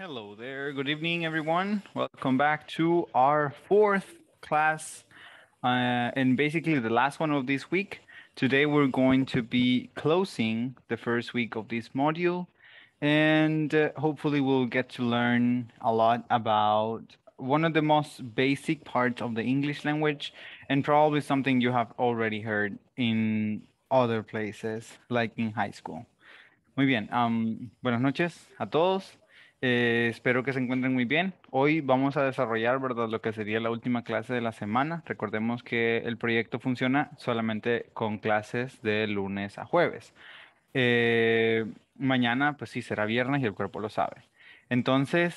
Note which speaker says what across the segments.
Speaker 1: Hello there. Good evening, everyone. Welcome back to our fourth class uh, and basically the last one of this week. Today, we're going to be closing the first week of this module and uh, hopefully we'll get to learn a lot about one of the most basic parts of the English language and probably something you have already heard in other places like in high school. Muy bien. Um, buenas noches a todos. Eh, espero que se encuentren muy bien. Hoy vamos a desarrollar ¿verdad? lo que sería la última clase de la semana. Recordemos que el proyecto funciona solamente con clases de lunes a jueves. Eh, mañana, pues sí, será viernes y el cuerpo lo sabe. Entonces,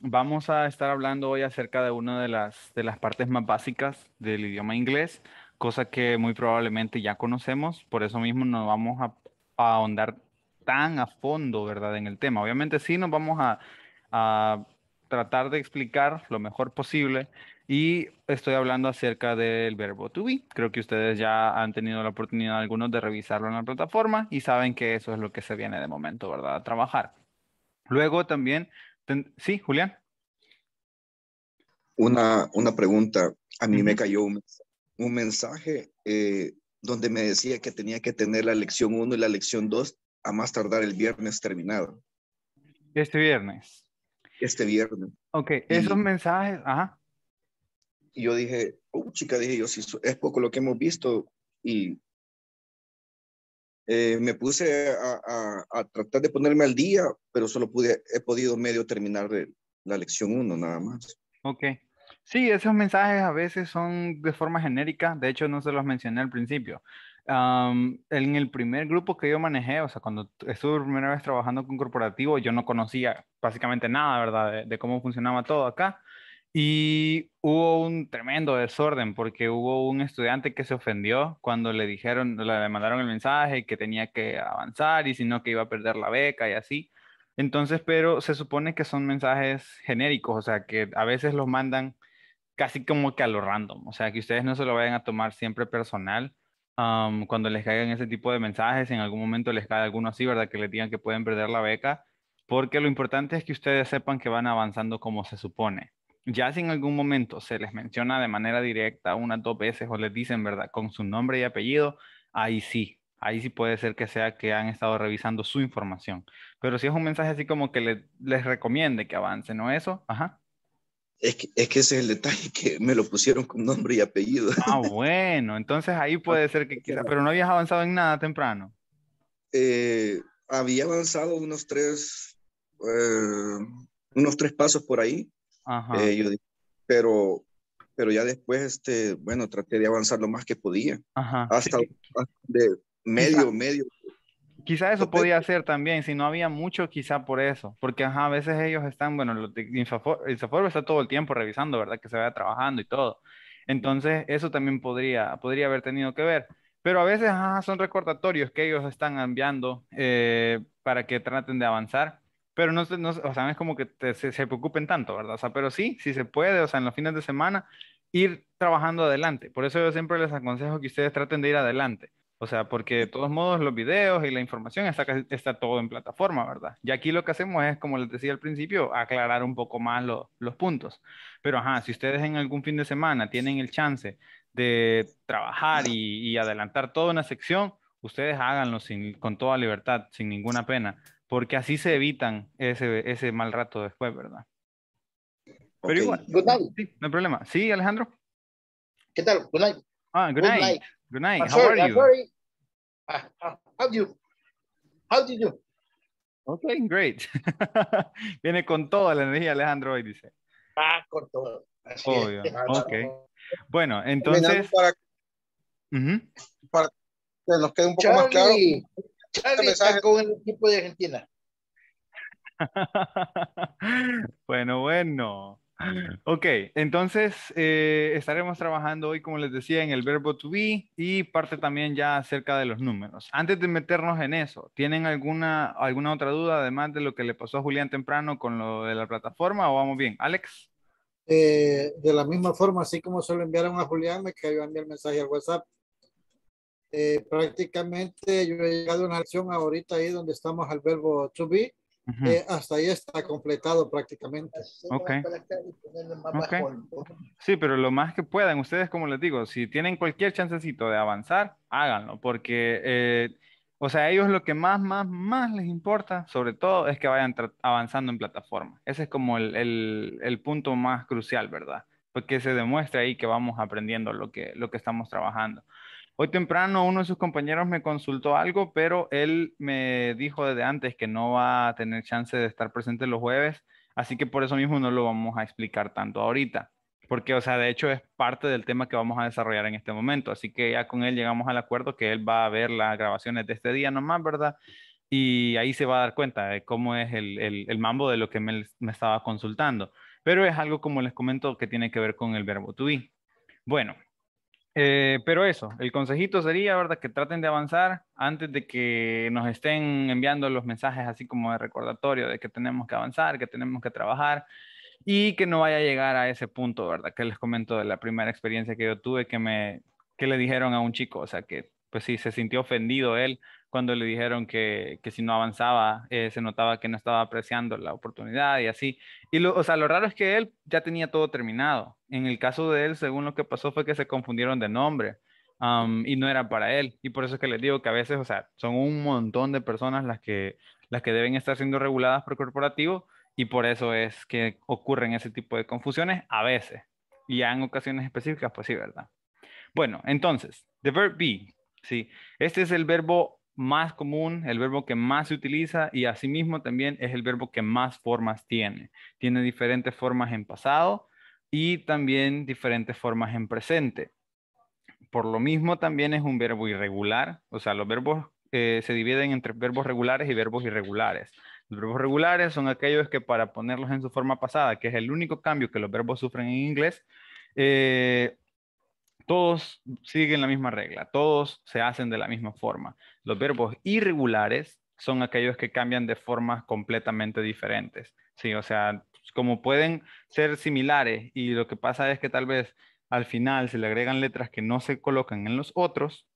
Speaker 1: vamos a estar hablando hoy acerca de una de las, de las partes más básicas del idioma inglés, cosa que muy probablemente ya conocemos. Por eso mismo nos vamos a, a ahondar tan a fondo, ¿verdad? En el tema. Obviamente sí nos vamos a, tratar de explicar lo mejor posible y estoy hablando acerca del verbo to be. Creo que ustedes ya han tenido la oportunidad algunos de revisarlo en la plataforma y saben que eso es lo que se viene de momento, ¿verdad? A trabajar. Luego también, sí, Julián.
Speaker 2: Una, una pregunta. A mí me cayó un,
Speaker 1: un mensaje
Speaker 2: eh, donde me decía que tenía que tener la lección 1 y la lección 2 a más tardar el viernes terminado.
Speaker 1: Este viernes.
Speaker 2: Este viernes.
Speaker 1: Ok, esos mensajes, ajá.
Speaker 2: Y yo dije, oh, chica, dije yo, si es poco lo que hemos visto y eh, me puse a, tratar de ponerme al día, pero solo pude, he podido medio terminar la lección uno, nada más.
Speaker 1: Ok. Sí, esos mensajes a veces son de forma genérica, de hecho no se los mencioné al principio, en el primer grupo que yo manejé, o sea, cuando estuve la primera vez trabajando con corporativo, yo no conocía básicamente nada, ¿verdad?, de, de, cómo funcionaba todo acá. Y hubo un tremendo desorden porque hubo un estudiante que se ofendió cuando le dijeron, le mandaron el mensaje que tenía que avanzar y si no que iba a perder la beca y así. Entonces, pero se supone que son mensajes genéricos, o sea, que a veces los mandan casi como que a lo random, o sea, que ustedes no se lo vayan a tomar siempre personal cuando les caigan ese tipo de mensajes, en algún momento les cae alguno así, ¿verdad? Que les digan que pueden perder la beca, porque lo importante es que ustedes sepan que van avanzando como se supone. Ya si en algún momento se les menciona de manera directa una dos veces o les dicen, ¿verdad? Con su nombre y apellido, ahí sí, ahí sí puede ser que sea que han estado revisando su información. Pero si es un mensaje así como que les recomiende que avancen ¿no? Eso, ajá. Es
Speaker 2: que, es ese es el detalle, que me lo pusieron con nombre y apellido. Ah,
Speaker 1: bueno, entonces ahí puede ser que quiera pero no habías avanzado en nada temprano.
Speaker 2: Eh, había avanzado unos tres, eh, unos tres pasos por ahí. Eh, pero, pero ya después, este, bueno, traté de avanzar lo más que podía.
Speaker 1: Hasta
Speaker 2: de medio, medio
Speaker 1: Quizá eso podía ser también, si no había mucho, quizá por eso, porque a veces ellos están, bueno, el está todo el tiempo revisando, ¿verdad? Que se vaya trabajando y todo. Entonces, eso también podría, podría haber tenido que ver. Pero a veces son recordatorios que ellos están enviando eh, para que traten de avanzar. Pero no, o sea, es como que se, se, preocupen tanto, ¿verdad? O sea, pero sí, si se puede, o sea, en los fines de semana, ir trabajando adelante. Por eso yo siempre les aconsejo que ustedes traten de ir adelante. O sea, porque de todos modos los videos y la información está, todo en plataforma, ¿verdad? Y aquí lo que hacemos es, como les decía al principio, aclarar un poco más los puntos. Pero, ajá, si ustedes en algún fin de semana tienen el chance de trabajar y, adelantar toda una sección, ustedes háganlo con toda libertad, sin ninguna pena, porque así se evitan ese, mal rato después, ¿verdad? Pero igual, no hay problema. ¿Sí, Alejandro? ¿Qué tal? Good night. Ah, good, night. Good night. how are you? Uh, uh, how do you? How do you Okay, great. Viene con toda la energía Alejandro hoy, dice.
Speaker 2: Ah, con todo.
Speaker 1: Así Obvio. Es. Ah, okay. Bueno, entonces. Para, para, que nos quede un poco más claro.
Speaker 3: Charlie está con el equipo de Argentina.
Speaker 1: bueno, bueno. Ok, entonces eh, estaremos trabajando hoy, como les decía, en el verbo to be y parte también ya acerca de los números. Antes de meternos en eso, ¿tienen alguna, alguna otra duda además de lo que le pasó a Julián temprano con lo de la plataforma o vamos bien? Alex.
Speaker 3: Eh, de la misma forma, así como se lo enviaron a Julián, me cayó a mí el mensaje al WhatsApp. Eh, prácticamente yo he llegado a una acción ahorita ahí donde estamos al verbo to be eh, hasta ahí está completado prácticamente. Okay.
Speaker 1: Sí, pero lo más que puedan, ustedes como les digo, si tienen cualquier chancecito de avanzar, háganlo, porque, eh, o sea, ellos lo que más, más, más les importa, sobre todo, es que vayan avanzando en plataforma. Ese es como el, punto más crucial, ¿verdad? Porque se demuestra ahí que vamos aprendiendo lo que, lo que estamos trabajando. Hoy temprano uno de sus compañeros me consultó algo, pero él me dijo desde antes que no va a tener chance de estar presente los jueves, así que por eso mismo no lo vamos a explicar tanto ahorita, porque, o sea, de hecho es parte del tema que vamos a desarrollar en este momento, así que ya con él llegamos al acuerdo que él va a ver las grabaciones de este día nomás, ¿verdad? Y ahí se va a dar cuenta de cómo es el, mambo de lo que me, me, estaba consultando. Pero es algo, como les comento, que tiene que ver con el verbo to be. Bueno, eh, pero eso, el consejito sería, ¿verdad? Que traten de avanzar antes de que nos estén enviando los mensajes así como de recordatorio de que tenemos que avanzar, que tenemos que trabajar y que no vaya a llegar a ese punto, ¿verdad? Que les comento de la primera experiencia que yo tuve que me, que le dijeron a un chico, o sea, que pues sí, se sintió ofendido él cuando le dijeron que, que si no avanzaba, eh, se notaba que no estaba apreciando la oportunidad y así. Y lo, o sea, lo raro es que él ya tenía todo terminado. En el caso de él, según lo que pasó, fue que se confundieron de nombre. y no era para él. Y por eso es que les digo que a veces, o sea, son un montón de personas las que, las que deben estar siendo reguladas por corporativo y por eso es que ocurren ese tipo de confusiones a veces. Y ya en ocasiones específicas, pues sí, ¿verdad? Bueno, entonces, the verb be, ¿sí? Este es el verbo más común, el verbo que más se utiliza y asimismo también es el verbo que más formas tiene. Tiene diferentes formas en pasado y también diferentes formas en presente. Por lo mismo también es un verbo irregular, o sea, los verbos eh, se dividen entre verbos regulares y verbos irregulares. Los verbos regulares son aquellos que para ponerlos en su forma pasada, que es el único cambio que los verbos sufren en inglés, eh, todos siguen la misma regla, todos se hacen de la misma forma. Los verbos irregulares son aquellos que cambian de formas completamente diferentes. Sí, o sea, como pueden ser similares y lo que pasa es que tal vez al final se le agregan letras que no se colocan en los otros,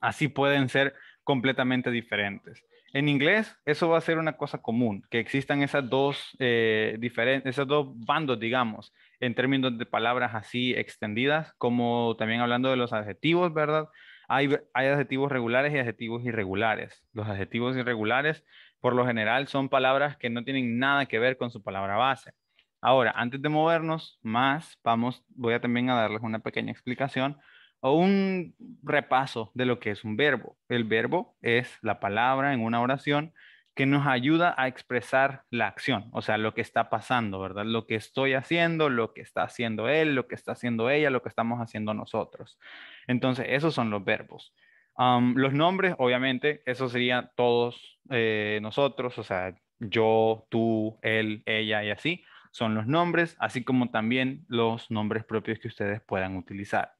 Speaker 1: así pueden ser completamente diferentes. En inglés, eso va a ser una cosa común, que existan esas dos, eh, diferentes, esos dos bandos, digamos, en términos de palabras así extendidas, como también hablando de los adjetivos, ¿verdad? Hay, adjetivos regulares y adjetivos irregulares. Los adjetivos irregulares, por lo general, son palabras que no tienen nada que ver con su palabra base. Ahora, antes de movernos más, vamos, voy a también a darles una pequeña explicación o un repaso de lo que es un verbo. El verbo es la palabra en una oración que nos ayuda a expresar la acción, o sea, lo que está pasando, ¿verdad? Lo que estoy haciendo, lo que está haciendo él, lo que está haciendo ella, lo que estamos haciendo nosotros. Entonces, esos son los verbos. los nombres, obviamente, eso sería todos eh, nosotros, o sea, yo, tú, él, ella y así, son los nombres, así como también los nombres propios que ustedes puedan utilizar.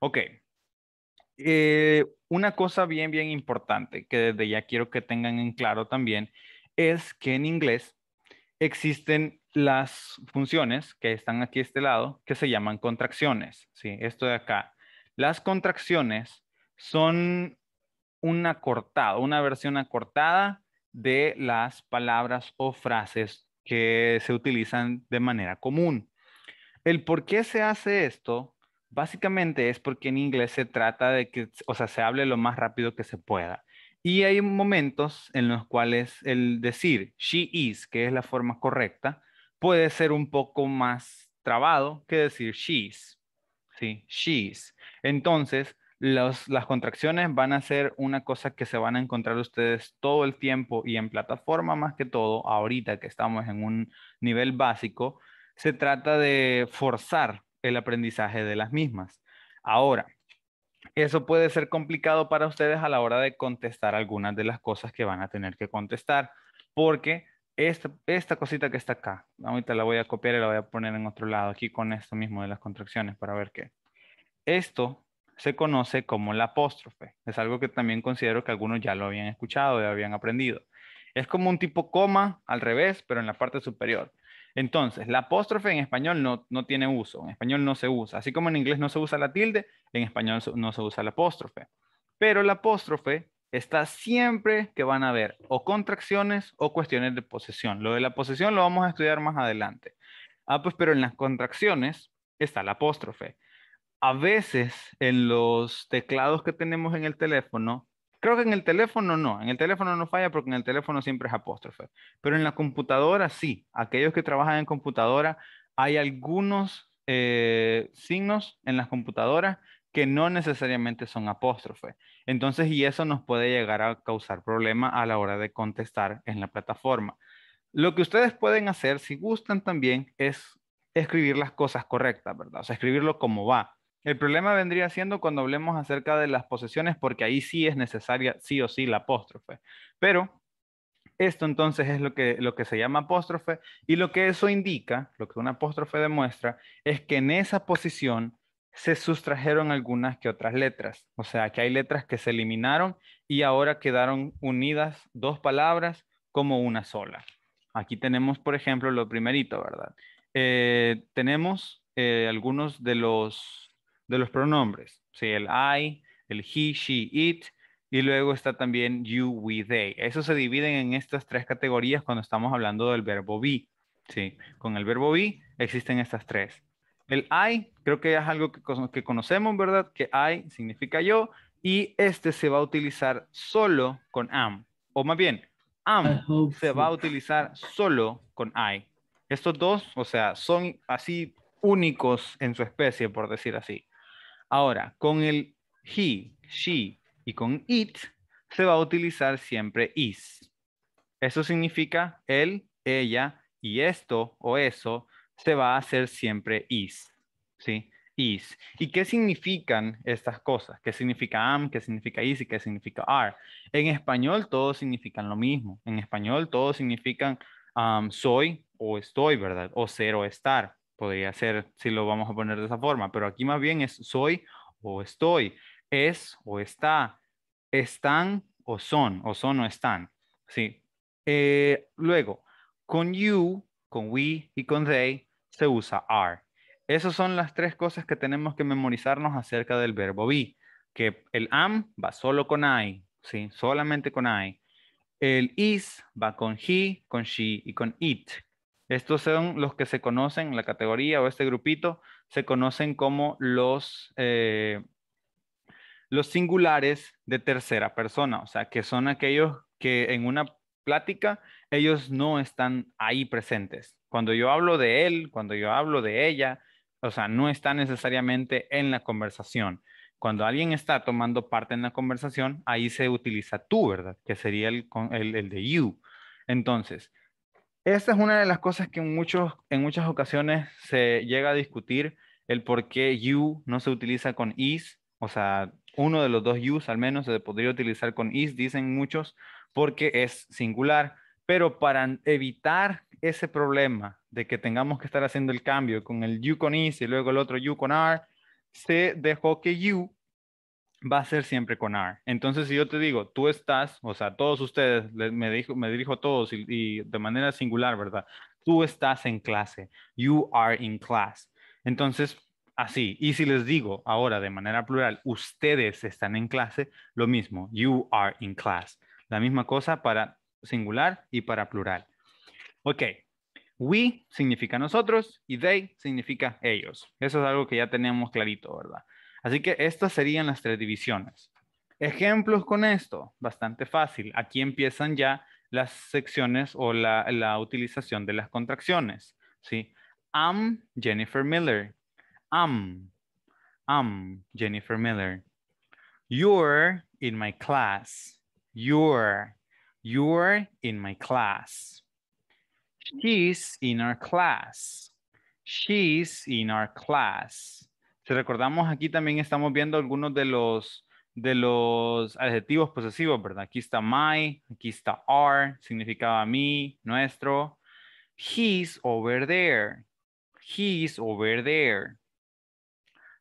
Speaker 1: Ok, eh, una cosa bien, bien importante que desde ya quiero que tengan en claro también es que en inglés existen las funciones que están aquí a este lado que se llaman contracciones. ¿sí? Esto de acá. Las contracciones son una acortado, una versión acortada de las palabras o frases que se utilizan de manera común. El por qué se hace esto Básicamente es porque en inglés se trata de que, o sea, se hable lo más rápido que se pueda. Y hay momentos en los cuales el decir she is, que es la forma correcta, puede ser un poco más trabado que decir she's. ¿sí? She's. Entonces, las contracciones van a ser una cosa que se van a encontrar ustedes todo el tiempo y en plataforma más que todo, ahorita que estamos en un nivel básico, se trata de forzar el aprendizaje de las mismas. Ahora, eso puede ser complicado para ustedes a la hora de contestar algunas de las cosas que van a tener que contestar, porque esta, esta cosita que está acá, ahorita la voy a copiar y la voy a poner en otro lado, aquí con esto mismo de las contracciones para ver qué. Esto se conoce como la apóstrofe. Es algo que también considero que algunos ya lo habían escuchado, y habían aprendido. Es como un tipo coma al revés, pero en la parte superior. Entonces, la apóstrofe en español no, tiene uso, en español no se usa. Así como en inglés no se usa la tilde, en español no se usa la apóstrofe. Pero la apóstrofe está siempre que van a ver o contracciones o cuestiones de posesión. Lo de la posesión lo vamos a estudiar más adelante. Ah, pues, pero en las contracciones está la apóstrofe. A veces en los teclados que tenemos en el teléfono Creo que en el teléfono no, en el teléfono no falla porque en el teléfono siempre es apóstrofe, pero en la computadora sí, aquellos que trabajan en computadora, hay algunos eh, signos en las computadoras que no necesariamente son apóstrofe. Entonces, y eso nos puede llegar a causar problema a la hora de contestar en la plataforma. Lo que ustedes pueden hacer, si gustan también, es escribir las cosas correctas, ¿verdad? O sea, escribirlo como va. El problema vendría siendo cuando hablemos acerca de las posesiones, porque ahí sí es necesaria sí o sí la apóstrofe. Pero esto entonces es lo que, lo que se llama apóstrofe y lo que eso indica, lo que una apóstrofe demuestra, es que en esa posición se sustrajeron algunas que otras letras. O sea, que hay letras que se eliminaron y ahora quedaron unidas dos palabras como una sola. Aquí tenemos, por ejemplo, lo primerito, ¿verdad? Eh, tenemos eh, algunos de los de los pronombres, ¿sí? el I, el he, she, it, y luego está también you, we, they. Eso se dividen en estas tres categorías cuando estamos hablando del verbo be. ¿sí? Con el verbo be existen estas tres. El I creo que es algo que, conocemos, ¿verdad? Que I significa yo y este se va a utilizar solo con am. O más bien, am se va a utilizar solo con I. Estos dos, o sea, son así únicos en su especie, por decir así. Ahora, con el he, she y con it se va a utilizar siempre is. Eso significa él, ella y esto o eso se va a hacer siempre is. Is. ¿Y qué significan estas cosas? ¿Qué significa am? ¿Qué significa is? ¿Y qué significa are? En español todos significan lo mismo. En español todos significan soy o estoy, ¿verdad? O ser o estar. Podría ser si lo vamos a poner de esa forma, pero aquí más bien es soy o estoy, es o está, están o son, o son o están. Sí. Eh, luego, con you, con we y con they se usa are. Esas son las tres cosas que tenemos que memorizarnos acerca del verbo be. Que el am va solo con I, ¿sí? solamente con I. El is va con he, con she y con it. Estos son los que se conocen, la categoría o este grupito, se conocen como los, eh, los singulares de tercera persona, o sea, que son aquellos que en una plática ellos no están ahí presentes. Cuando yo hablo de él, cuando yo hablo de ella, o sea, no está necesariamente en la conversación. Cuando alguien está tomando parte en la conversación, ahí se utiliza tú, ¿verdad? Que sería el, el de you. Entonces, esta es una de las cosas que en, muchos, en muchas ocasiones se llega a discutir, el por qué you no se utiliza con is, o sea, uno de los dos yous al menos se podría utilizar con is, dicen muchos, porque es singular, pero para evitar ese problema de que tengamos que estar haciendo el cambio con el you con is y luego el otro you con are, se dejó que you va a ser siempre con are. Entonces, si yo te digo, tú estás, o sea, todos ustedes, me, dijo, me dirijo a todos y, de manera singular, ¿verdad? Tú estás en clase. You are in class. Entonces, así. Y si les digo ahora de manera plural, ustedes están en clase, lo mismo. You are in class. La misma cosa para singular y para plural. Ok. We significa nosotros y they significa ellos. Eso es algo que ya tenemos clarito, ¿verdad? Así que estas serían las tres divisiones. Ejemplos con esto, bastante fácil. Aquí empiezan ya las secciones o la, utilización de las contracciones. ¿sí? I'm Jennifer Miller. I'm. I'm Jennifer Miller. You're in my class. You're. You're in my class. She's in our class. She's in our class recordamos, aquí también estamos viendo algunos de los, de los adjetivos posesivos, ¿verdad? Aquí está my, aquí está our, significaba mi, nuestro. He's over there. He's over there.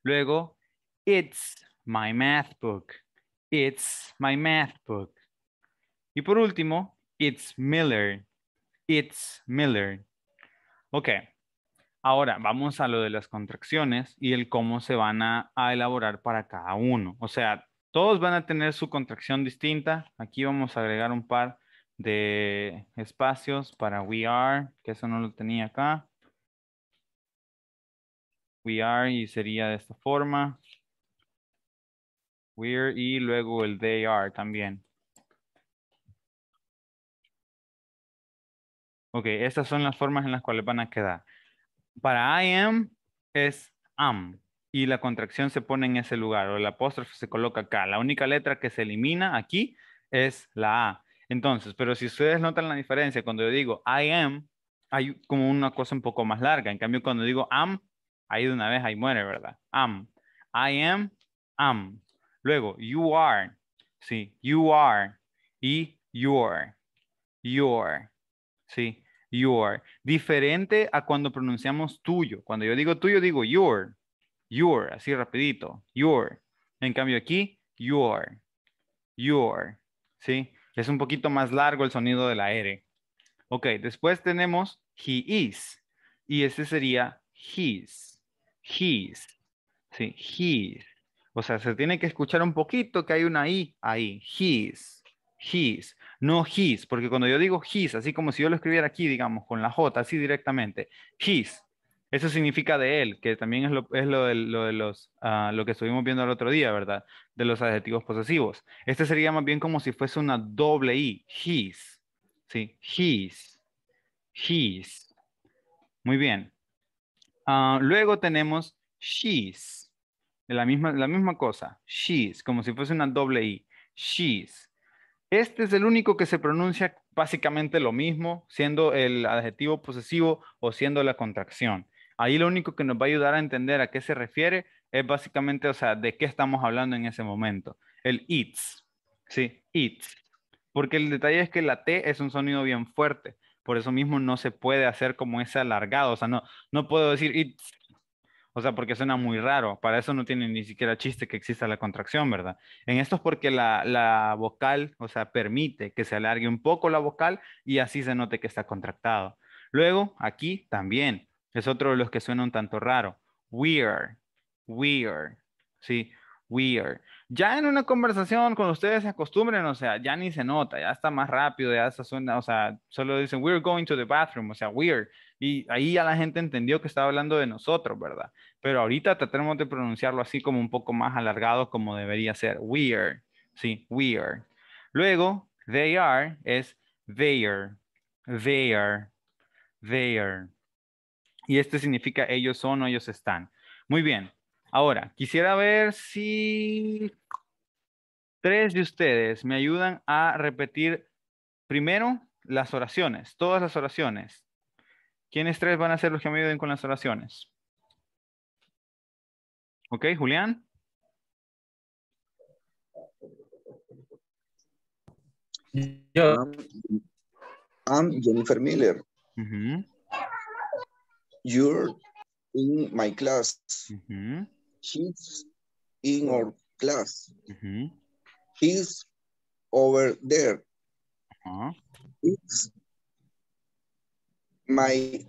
Speaker 1: Luego, it's my math book. It's my math book. Y por último, it's Miller. It's Miller. Ok, Ahora vamos a lo de las contracciones y el cómo se van a, elaborar para cada uno. O sea, todos van a tener su contracción distinta. Aquí vamos a agregar un par de espacios para we are, que eso no lo tenía acá. We are y sería de esta forma. We're y luego el they are también. Ok, estas son las formas en las cuales van a quedar. Para I am es am y la contracción se pone en ese lugar o el apóstrofe se coloca acá. La única letra que se elimina aquí es la A. Entonces, pero si ustedes notan la diferencia, cuando yo digo I am, hay como una cosa un poco más larga. En cambio, cuando digo am, ahí de una vez ahí muere, ¿verdad? Am. I am, am. Luego, you are. Sí, you are. Y your. Your. Sí, your. Diferente a cuando pronunciamos tuyo. Cuando yo digo tuyo, digo your. Your, así rapidito. Your. En cambio aquí, your. Your. ¿Sí? Es un poquito más largo el sonido de la R. Ok, después tenemos he is. Y ese sería his. His. ¿Sí? His. O sea, se tiene que escuchar un poquito que hay una I ahí. His his, no his, porque cuando yo digo his, así como si yo lo escribiera aquí, digamos, con la J, así directamente, his, eso significa de él, que también es lo, es lo, de, lo de los, ah, lo que estuvimos viendo el otro día, ¿verdad? De los adjetivos posesivos. Este sería más bien como si fuese una doble I, his, ¿sí? His, his. Muy bien. Ah, luego tenemos she's, la misma, la misma cosa, she's, como si fuese una doble I, she's. Este es el único que se pronuncia básicamente lo mismo, siendo el adjetivo posesivo o siendo la contracción. Ahí lo único que nos va a ayudar a entender a qué se refiere es básicamente, o sea, de qué estamos hablando en ese momento. El it's, ¿sí? It's. Porque el detalle es que la T es un sonido bien fuerte. Por eso mismo no se puede hacer como ese alargado. O sea, no, no puedo decir it's o sea, porque suena muy raro. Para eso no tiene ni siquiera chiste que exista la contracción, ¿verdad? En esto es porque la, vocal, o sea, permite que se alargue un poco la vocal y así se note que está contractado. Luego, aquí también. Es otro de los que suena un tanto raro. We're. We're. Sí, We're. Ya en una conversación con ustedes se acostumbren, o sea, ya ni se nota, ya está más rápido, ya se suena, o sea, solo dicen, we're going to the bathroom, o sea, we're. Y ahí ya la gente entendió que estaba hablando de nosotros, ¿verdad? Pero ahorita tratemos de pronunciarlo así como un poco más alargado como debería ser. We are, sí, we are. Luego, they are es they are, they are, they are. Y este significa ellos son o ellos están. Muy bien. Ahora, quisiera ver si tres de ustedes me ayudan a repetir primero las oraciones, todas las oraciones. ¿Quiénes tres van a ser los que me ayuden con las oraciones? ¿Ok, Julián?
Speaker 2: Yo. I'm, Jennifer Miller. You're in my class. She's in our class. Uh He's over there. my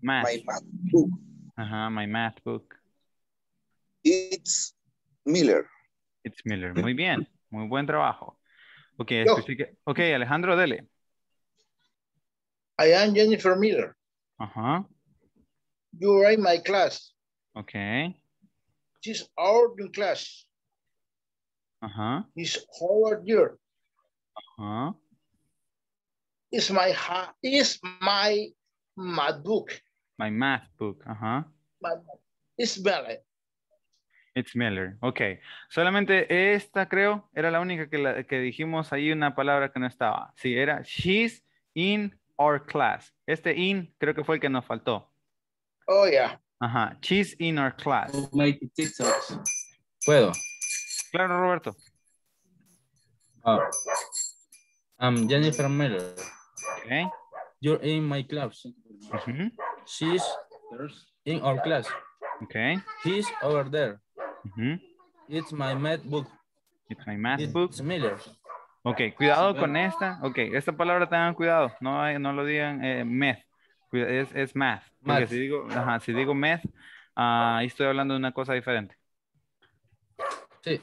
Speaker 1: math. my math book. Uh-huh, my math book. It's Miller. It's Miller. Muy bien. Muy buen trabajo. Okay, no. okay Alejandro, dele.
Speaker 3: I am Jennifer Miller. Uh-huh. You are in my class. Okay. She's our new class. Uh-huh. It's our year. Uh-huh. is my my math book.
Speaker 1: My math book, ajá.
Speaker 3: Uh It's Miller.
Speaker 1: It's Miller, ok. Solamente esta, creo, era la única que, la, que dijimos ahí una palabra que no estaba. Sí, era she's in our class. Este in creo que fue el que nos faltó. Oh, yeah. Ajá, she's in our class. ¿Puedo? Claro, Roberto.
Speaker 3: Ah. Um, Jennifer Miller. Okay. You're in my class. Mm-hmm. She's in our class.
Speaker 1: Okay. He's over there. Mm-hmm. It's my math book. It's my math book. Miller.
Speaker 2: Ok, cuidado con esta.
Speaker 1: Ok, esta palabra tengan cuidado. No, no lo digan eh, math. Es, es math. si digo, math, ah, ahí estoy hablando de una cosa diferente. Sí.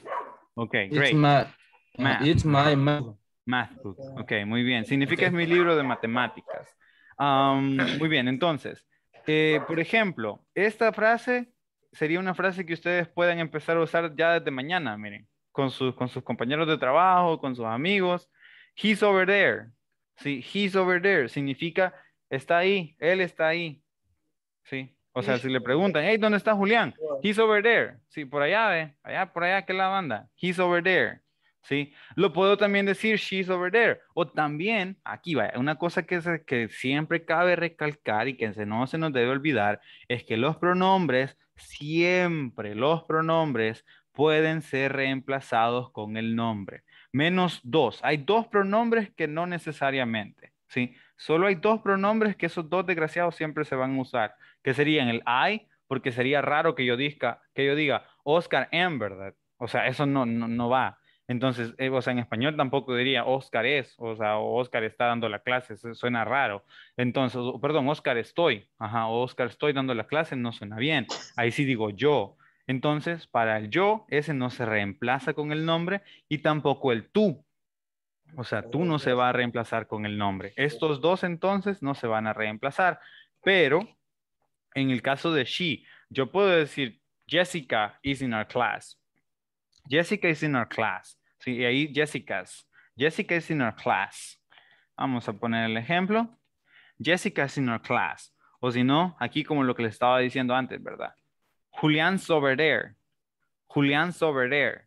Speaker 1: Ok, great. It's math. It's my math. Mathbook, Ok, muy bien. Significa es mi libro de matemáticas. muy bien, entonces, eh, por ejemplo, esta frase sería una frase que ustedes Pueden empezar a usar ya desde mañana, miren, con sus, con sus compañeros de trabajo, con sus amigos. He's over there. Sí, he's over there significa está ahí, él está ahí. Sí, o sea, si le preguntan, hey, ¿dónde está Julián? He's over there. Sí, por allá, ve, allá, por allá, que la banda. He's over there. ¿sí? Lo puedo también decir, she's over there. O también, aquí va, una cosa que, siempre cabe recalcar y que no se nos debe olvidar es que los pronombres, siempre los pronombres pueden ser reemplazados con el nombre. Menos dos. Hay dos pronombres que no necesariamente, ¿sí? Solo hay dos pronombres que esos dos desgraciados siempre se van a usar, que serían el I, porque sería raro que yo diga, que yo diga Oscar en verdad. O sea, eso no, no va. Entonces, eh, o sea, en español tampoco diría Oscar es, o sea, Oscar está dando la clase, suena raro. Entonces, perdón, Oscar estoy, Oscar estoy dando la clase, no suena bien. Ahí sí digo yo. Entonces, para el yo, ese no se reemplaza con el nombre y tampoco el tú. O sea, tú no se va a reemplazar con el nombre. Estos dos entonces no se van a reemplazar. Pero en el caso de she, yo puedo decir Jessica is in our class Jessica is in our class. Sí, y ahí Jessica's. Jessica is in our class. Vamos a poner el ejemplo. Jessica is in our class. O si no, aquí como lo que les estaba diciendo antes, ¿verdad? Julián over there. Julian's over there.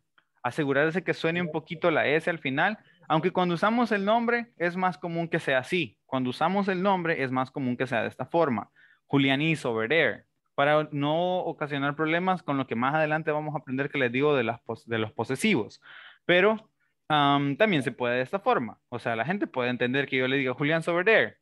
Speaker 1: que suene un poquito la S al final, aunque cuando usamos el nombre es más común que sea así. Cuando usamos el nombre es más común que sea de esta forma. Julian is over there para no ocasionar problemas con lo que más adelante vamos a aprender que les digo de, los posesivos. Pero también se puede de esta forma. O sea, la gente puede entender que yo le diga, Julián's over there.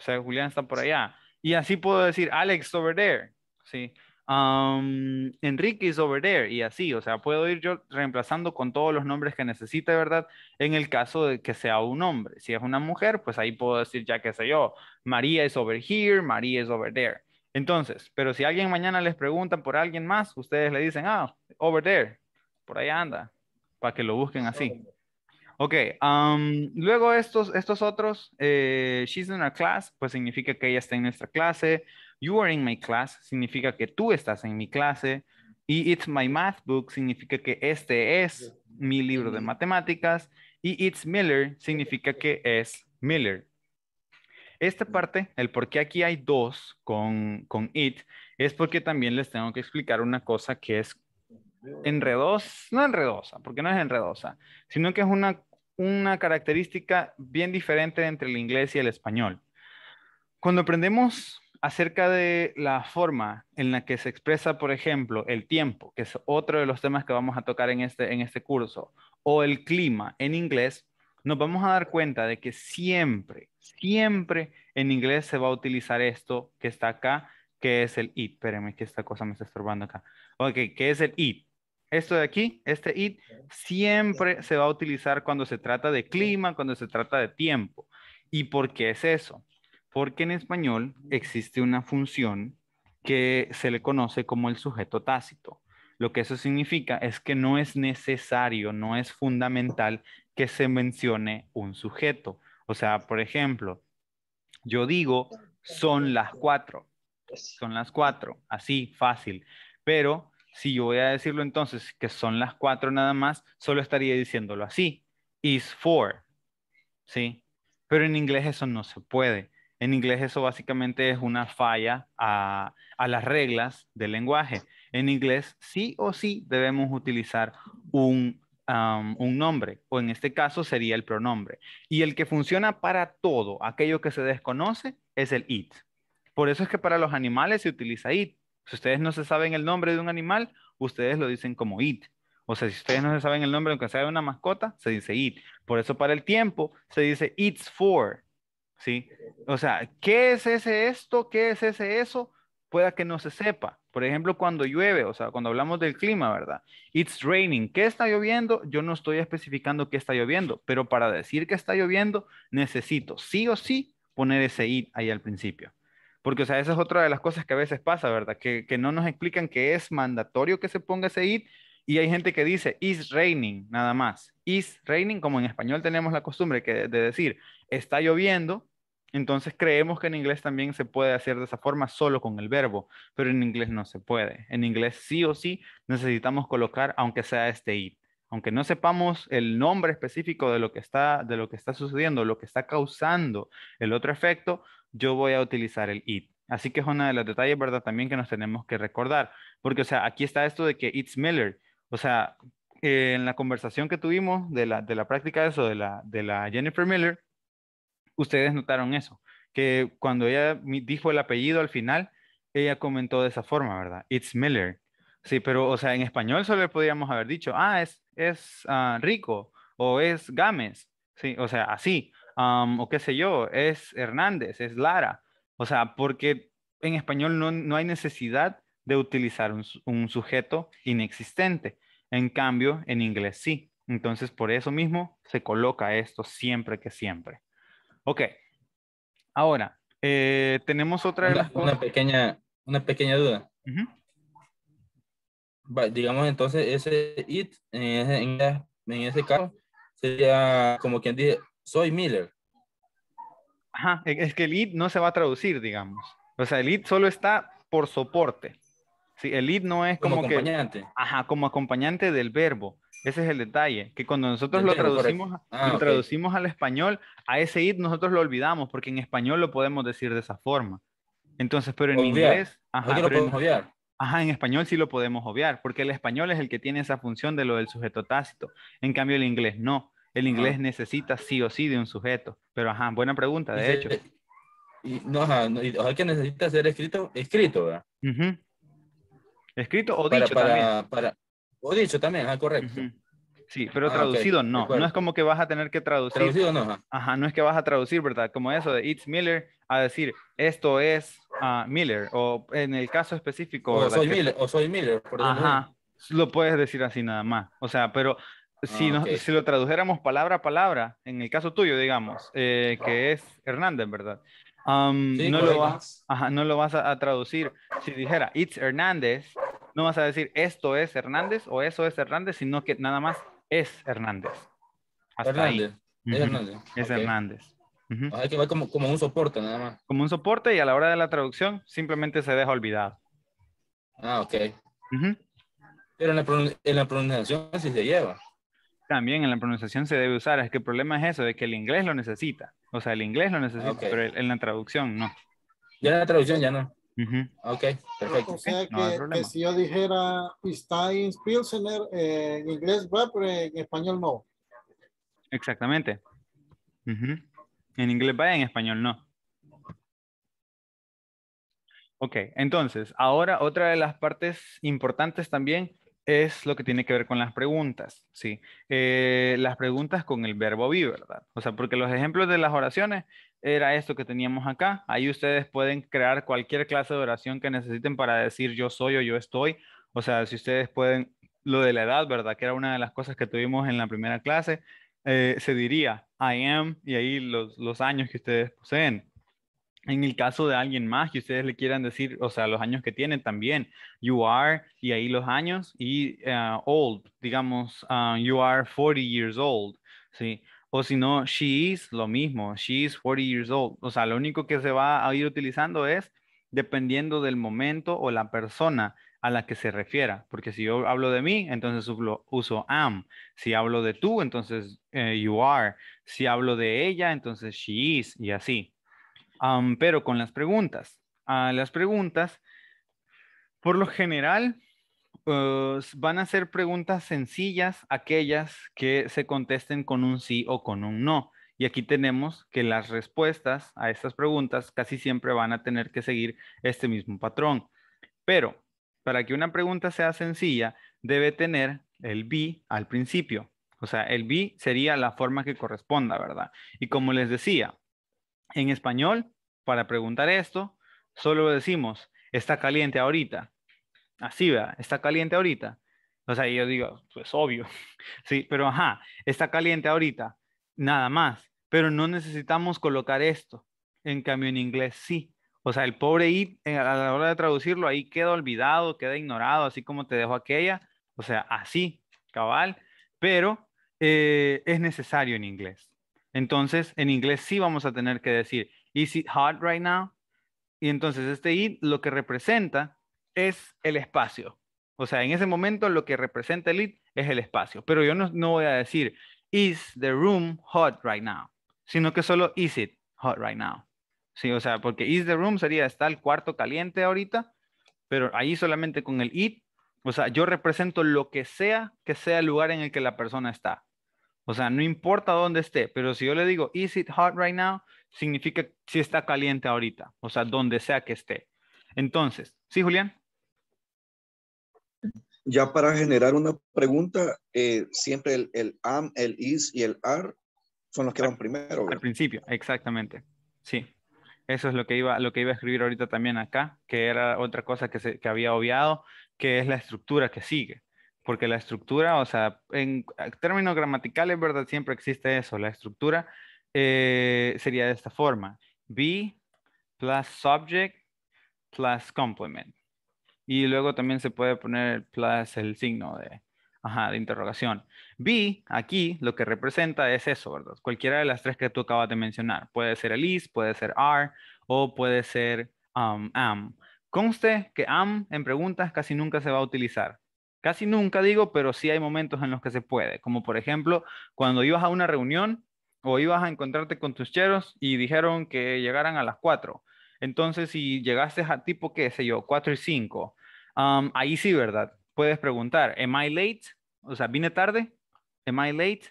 Speaker 1: O sea, Julián está por allá. Y así puedo decir, Alex over there. Sí. Enrique is over there. Y así, o sea, puedo ir yo reemplazando con todos los nombres que necesite, ¿verdad? En el caso de que sea un hombre. Si es una mujer, pues ahí puedo decir, ya que sé yo, María is over here, María is over there. Entonces, pero si alguien mañana les pregunta por alguien más, ustedes le dicen, ah, over there, por ahí anda, para que lo busquen así. Ok, luego estos, estos otros, eh, she's in our class, pues significa que ella está en nuestra clase. You are in my class, significa que tú estás en mi clase. Y it's my math book, significa que este es mi libro de matemáticas. Y it's Miller, significa que es Miller. Esta parte, el por qué aquí hay dos con, con it, es porque también les tengo que explicar una cosa que es enredosa, no enredosa, porque no es enredosa, sino que es una, una característica bien diferente entre el inglés y el español. Cuando aprendemos acerca de la forma en la que se expresa, por ejemplo, el tiempo, que es otro de los temas que vamos a tocar en este, en este curso, o el clima en inglés, nos vamos a dar cuenta de que siempre, siempre en inglés se va a utilizar esto que está acá, que es el it. Espérenme que esta cosa me está estorbando acá. Ok, que es el it. Esto de aquí, este it, siempre se va a utilizar cuando se trata de clima, cuando se trata de tiempo. ¿Y por qué es eso? Porque en español existe una función que se le conoce como el sujeto tácito. Lo que eso significa es que no es necesario, no es fundamental que se mencione un sujeto. O sea, por ejemplo, yo digo, son las cuatro. Son las cuatro, así, fácil. Pero si yo voy a decirlo entonces que son las cuatro nada más, solo estaría diciéndolo así. Is four. ¿Sí? Pero en inglés eso no se puede. En inglés eso básicamente es una falla a, a las reglas del lenguaje. En inglés sí o sí debemos utilizar un un nombre, o en este caso sería el pronombre. Y el que funciona para todo aquello que se desconoce es el it. Por eso es que para los animales se utiliza it. Si ustedes no se saben el nombre de un animal, ustedes lo dicen como it. O sea, si ustedes no se saben el nombre, aunque de una mascota, se dice it. Por eso para el tiempo se dice it's for. ¿Sí? O sea, ¿qué es ese esto? ¿Qué es ese eso? pueda que no se sepa. Por ejemplo, cuando llueve, o sea, cuando hablamos del clima, ¿verdad? It's raining. ¿Qué está lloviendo? Yo no estoy especificando qué está lloviendo, pero para decir que está lloviendo, necesito sí o sí poner ese it ahí al principio. Porque, o sea, esa es otra de las cosas que a veces pasa, ¿verdad? Que, no nos explican que es mandatorio que se ponga ese it y hay gente que dice it's raining, nada más. It's raining, como en español tenemos la costumbre que, de decir está lloviendo, entonces creemos que en inglés también se puede hacer de esa forma solo con el verbo, pero en inglés no se puede. En inglés sí o sí necesitamos colocar aunque sea este it. Aunque no sepamos el nombre específico de lo que está de lo que está sucediendo, lo que está causando el otro efecto, yo voy a utilizar el it. Así que es uno de los detalles, ¿verdad? También que nos tenemos que recordar, porque o sea, aquí está esto de que it's Miller, o sea, eh, en la conversación que tuvimos de la, práctica de eso, de la, de la Jennifer Miller, ustedes notaron eso, que cuando ella dijo el apellido al final, ella comentó de esa forma, ¿verdad? It's Miller. Sí, pero, o sea, en español solo le podríamos haber dicho, ah, es, es ah, Rico o es Gámez, sí, o sea, así, um, o qué sé yo, es Hernández, es Lara, o sea, porque en español no, hay necesidad de utilizar un, sujeto inexistente, en cambio, en inglés sí. Entonces, por eso mismo se coloca esto siempre que siempre. Ok. Ahora, eh, tenemos otra una, pequeña, una pequeña duda. digamos entonces, ese it, en ese, caso, sería como quien dice, soy Miller. Ajá, e, es que el it no se va a traducir, digamos. O sea, el it solo está por soporte. el it no es como, como acompañante. ajá, como acompañante del verbo. Ese es el detalle, que cuando nosotros lo ah, traducimos, al español, a ese it nosotros lo olvidamos, porque en español lo podemos decir de esa forma. Entonces, pero en inglés... Ajá, lo podemos en, obviar. Ajá, en español sí lo podemos obviar, porque el español es el que tiene esa función de lo del sujeto tácito. En cambio, el inglés no. El inglés necesita sí o sí de un sujeto. Pero, ajá, buena pregunta, de hecho. Eh, y, no, ajá, no, que necesita ser escrito, escrito, ¿verdad? Escrito o dicho Para, o dicho también, ah, correcto. Sí, pero ah, traducido no. No es como que vas a tener que traducir. Traducido no. Ajá. no es que vas a traducir, ¿verdad? Como eso de It's Miller a decir esto es ah, Miller. O en el caso específico. O soy Miller, o
Speaker 3: soy Miller. Por ajá.
Speaker 1: Lo puedes decir así nada más. O sea, pero si, ah, si lo tradujéramos palabra a palabra, en el caso tuyo, digamos, eh, que es Hernández, ¿verdad? Um, no, lo vas, ajá, no lo vas a traducir. Si dijera It's Hernández, no vas a decir esto es Hernández o eso es Hernández, sino que nada más es Hernández. Es Hernández. Es Hernández. que va como, como, un soporte nada más. Como un soporte y a la hora de la traducción simplemente se deja olvidado. Ah, ok. Pero
Speaker 3: en la, pronunciación sí se lleva.
Speaker 1: También en la pronunciación se debe usar. Es que el problema es eso, de que el inglés lo necesita. O sea, el inglés lo necesita, pero en la traducción no.
Speaker 3: Ya en la traducción ya no. Ok, perfecto. O sea, que, si yo dijera Stein Pilsener, eh, en inglés va, pero en español no.
Speaker 1: Exactamente. En inglés va, en español no. Ok, entonces, ahora otra de las partes importantes también es lo que tiene que ver con las preguntas, ¿sí? Eh, las preguntas con el verbo be, ¿verdad? O sea, porque los ejemplos de las oraciones era esto que teníamos acá. Ahí ustedes pueden crear cualquier clase de oración que necesiten para decir yo soy o yo estoy. O sea, si ustedes pueden, lo de la edad, ¿verdad? Que era una de las cosas que tuvimos en la primera clase. Eh, se diría I am y ahí los, años que ustedes poseen. En el caso de alguien más que ustedes le quieran decir, o sea, los años que tienen también, you are, y ahí los años, y eh, old, digamos, ah, you are 40 years old, ¿sí? O si no, she is lo mismo, she is 40 years old. O sea, lo único que se va a ir utilizando es dependiendo del momento o la persona a la que se refiera. Porque si yo hablo de mí, entonces uso am. Si hablo de tú, entonces eh, you are. Si hablo de ella, entonces she is y así. pero con las preguntas. a ah, las preguntas, por lo general, eh, van a ser preguntas sencillas, aquellas que se contesten con un sí o con un no. Y aquí tenemos que las respuestas a estas preguntas casi siempre van a tener que seguir este mismo patrón. Pero para que una pregunta sea sencilla, debe tener el B al principio. O sea, el B sería la forma que corresponda, ¿verdad? Y como les decía, en español, para preguntar esto, solo decimos, está caliente ahorita. Así va, está caliente ahorita. O sea, yo digo, pues obvio. Sí, pero ajá, está caliente ahorita, nada más. Pero no necesitamos colocar esto. En cambio, en inglés sí. O sea, el pobre it, eh, a la hora de traducirlo, ahí queda olvidado, queda ignorado, así como te dejo aquella. O sea, así, cabal. Pero eh, es necesario en inglés. Entonces, en inglés sí vamos a tener que decir, is it hot right now? Y entonces este it lo que representa es el espacio. O sea, en ese momento lo que representa el it es el espacio. Pero yo no, voy a decir, is the room hot right now? Sino que solo is it hot right now. Sí, o sea, porque is the room sería, está el cuarto caliente ahorita, pero ahí solamente con el it, o sea, yo represento lo que sea que sea el lugar en el que la persona está. O sea, no importa dónde esté, pero si yo le digo, is it hot right now? Significa si está caliente ahorita, o sea, donde sea que esté. Entonces, ¿sí, Julián?
Speaker 2: ya para generar una pregunta, eh, siempre el, am, el is
Speaker 1: y el are son los que van primero. Al principio, exactamente. Sí. Eso es lo que, iba, lo que iba a escribir ahorita también acá, que era otra cosa que, se, que había obviado, que es la estructura que sigue. Porque la estructura, o sea, en términos gramaticales, ¿verdad? Siempre existe eso. La estructura eh, sería de esta forma. Be plus subject plus complement. Y luego también se puede poner plus el signo de, interrogación. B, aquí lo que representa es eso, ¿verdad? Cualquiera de las tres que tú acabas de mencionar. Puede ser el is, puede ser r o puede ser um, am. Conste que am en preguntas casi nunca se va a utilizar. Casi nunca digo, pero sí hay momentos en los que se puede. Como por ejemplo, cuando ibas a una reunión o ibas a encontrarte con tus cheros y dijeron que llegaran a las 4. Entonces, si llegaste a tipo, qué sé yo, 4 y 5, Um, ahí sí, ¿verdad? Puedes preguntar, ¿am I late? O sea, ¿vine tarde? ¿Am I late?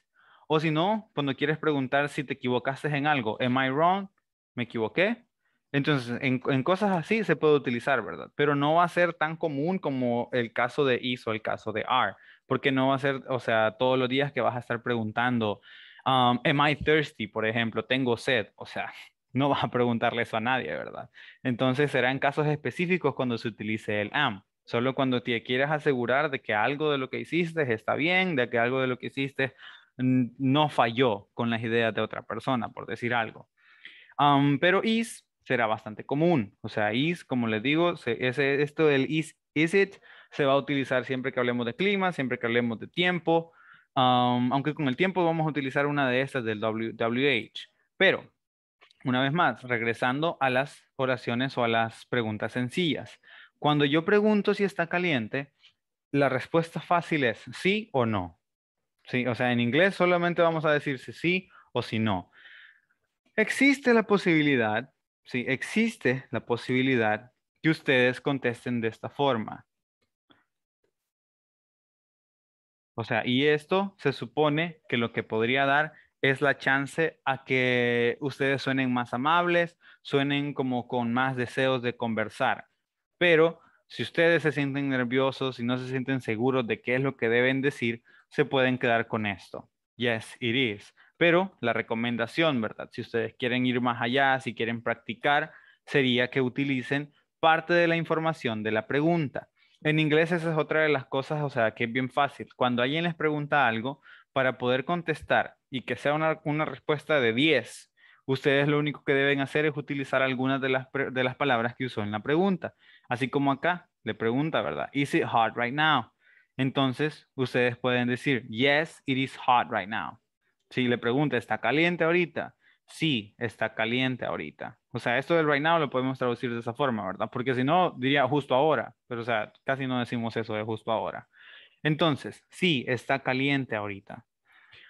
Speaker 1: O si no, cuando quieres preguntar si te equivocaste en algo, ¿am I wrong? ¿Me equivoqué? Entonces, en, cosas así se puede utilizar, ¿verdad? Pero no va a ser tan común como el caso de is o el caso de are, porque no va a ser, o sea, todos los días que vas a estar preguntando, um, am I thirsty, por ejemplo, tengo sed, o sea, no vas a preguntarle eso a nadie, ¿verdad? Entonces, serán casos específicos cuando se utilice el am. Solo cuando te quieras asegurar de que algo de lo que hiciste está bien, de que algo de lo que hiciste no falló con las ideas de otra persona, por decir algo. pero is será bastante común. O sea, is, como les digo, ese, esto del is, is it se va a utilizar siempre que hablemos de clima, siempre que hablemos de tiempo, aunque con el tiempo vamos a utilizar una de estas del WH. Pero, una vez más, regresando a las oraciones o a las preguntas sencillas. Cuando yo pregunto si está caliente, la respuesta fácil es sí o no. ¿Sí? O sea, en inglés solamente vamos a decir si sí o si no. Existe la posibilidad, sí, existe la posibilidad que ustedes contesten de esta forma. O sea, y esto se supone que lo que podría dar es la chance a que ustedes suenen más amables, suenen como con más deseos de conversar. Pero si ustedes se sienten nerviosos y no se sienten seguros de qué es lo que deben decir, se pueden quedar con esto. Yes, it is. Pero la recomendación, ¿verdad? Si ustedes quieren ir más allá, si quieren practicar, sería que utilicen parte de la información de la pregunta. En inglés esa es otra de las cosas, o sea, que es bien fácil. Cuando alguien les pregunta algo, para poder contestar y que sea una, respuesta de 10, ustedes lo único que deben hacer es utilizar algunas de las, de las palabras que usó en la pregunta. Así como acá le pregunta, ¿verdad? Is it hot right now? Entonces, ustedes pueden decir, yes, it is hot right now. Si le pregunta, ¿está caliente ahorita? Sí, está caliente ahorita. O sea, esto del right now lo podemos traducir de esa forma, ¿verdad? Porque si no, diría justo ahora. Pero, o sea, casi no decimos eso de justo ahora. Entonces, sí, está caliente ahorita.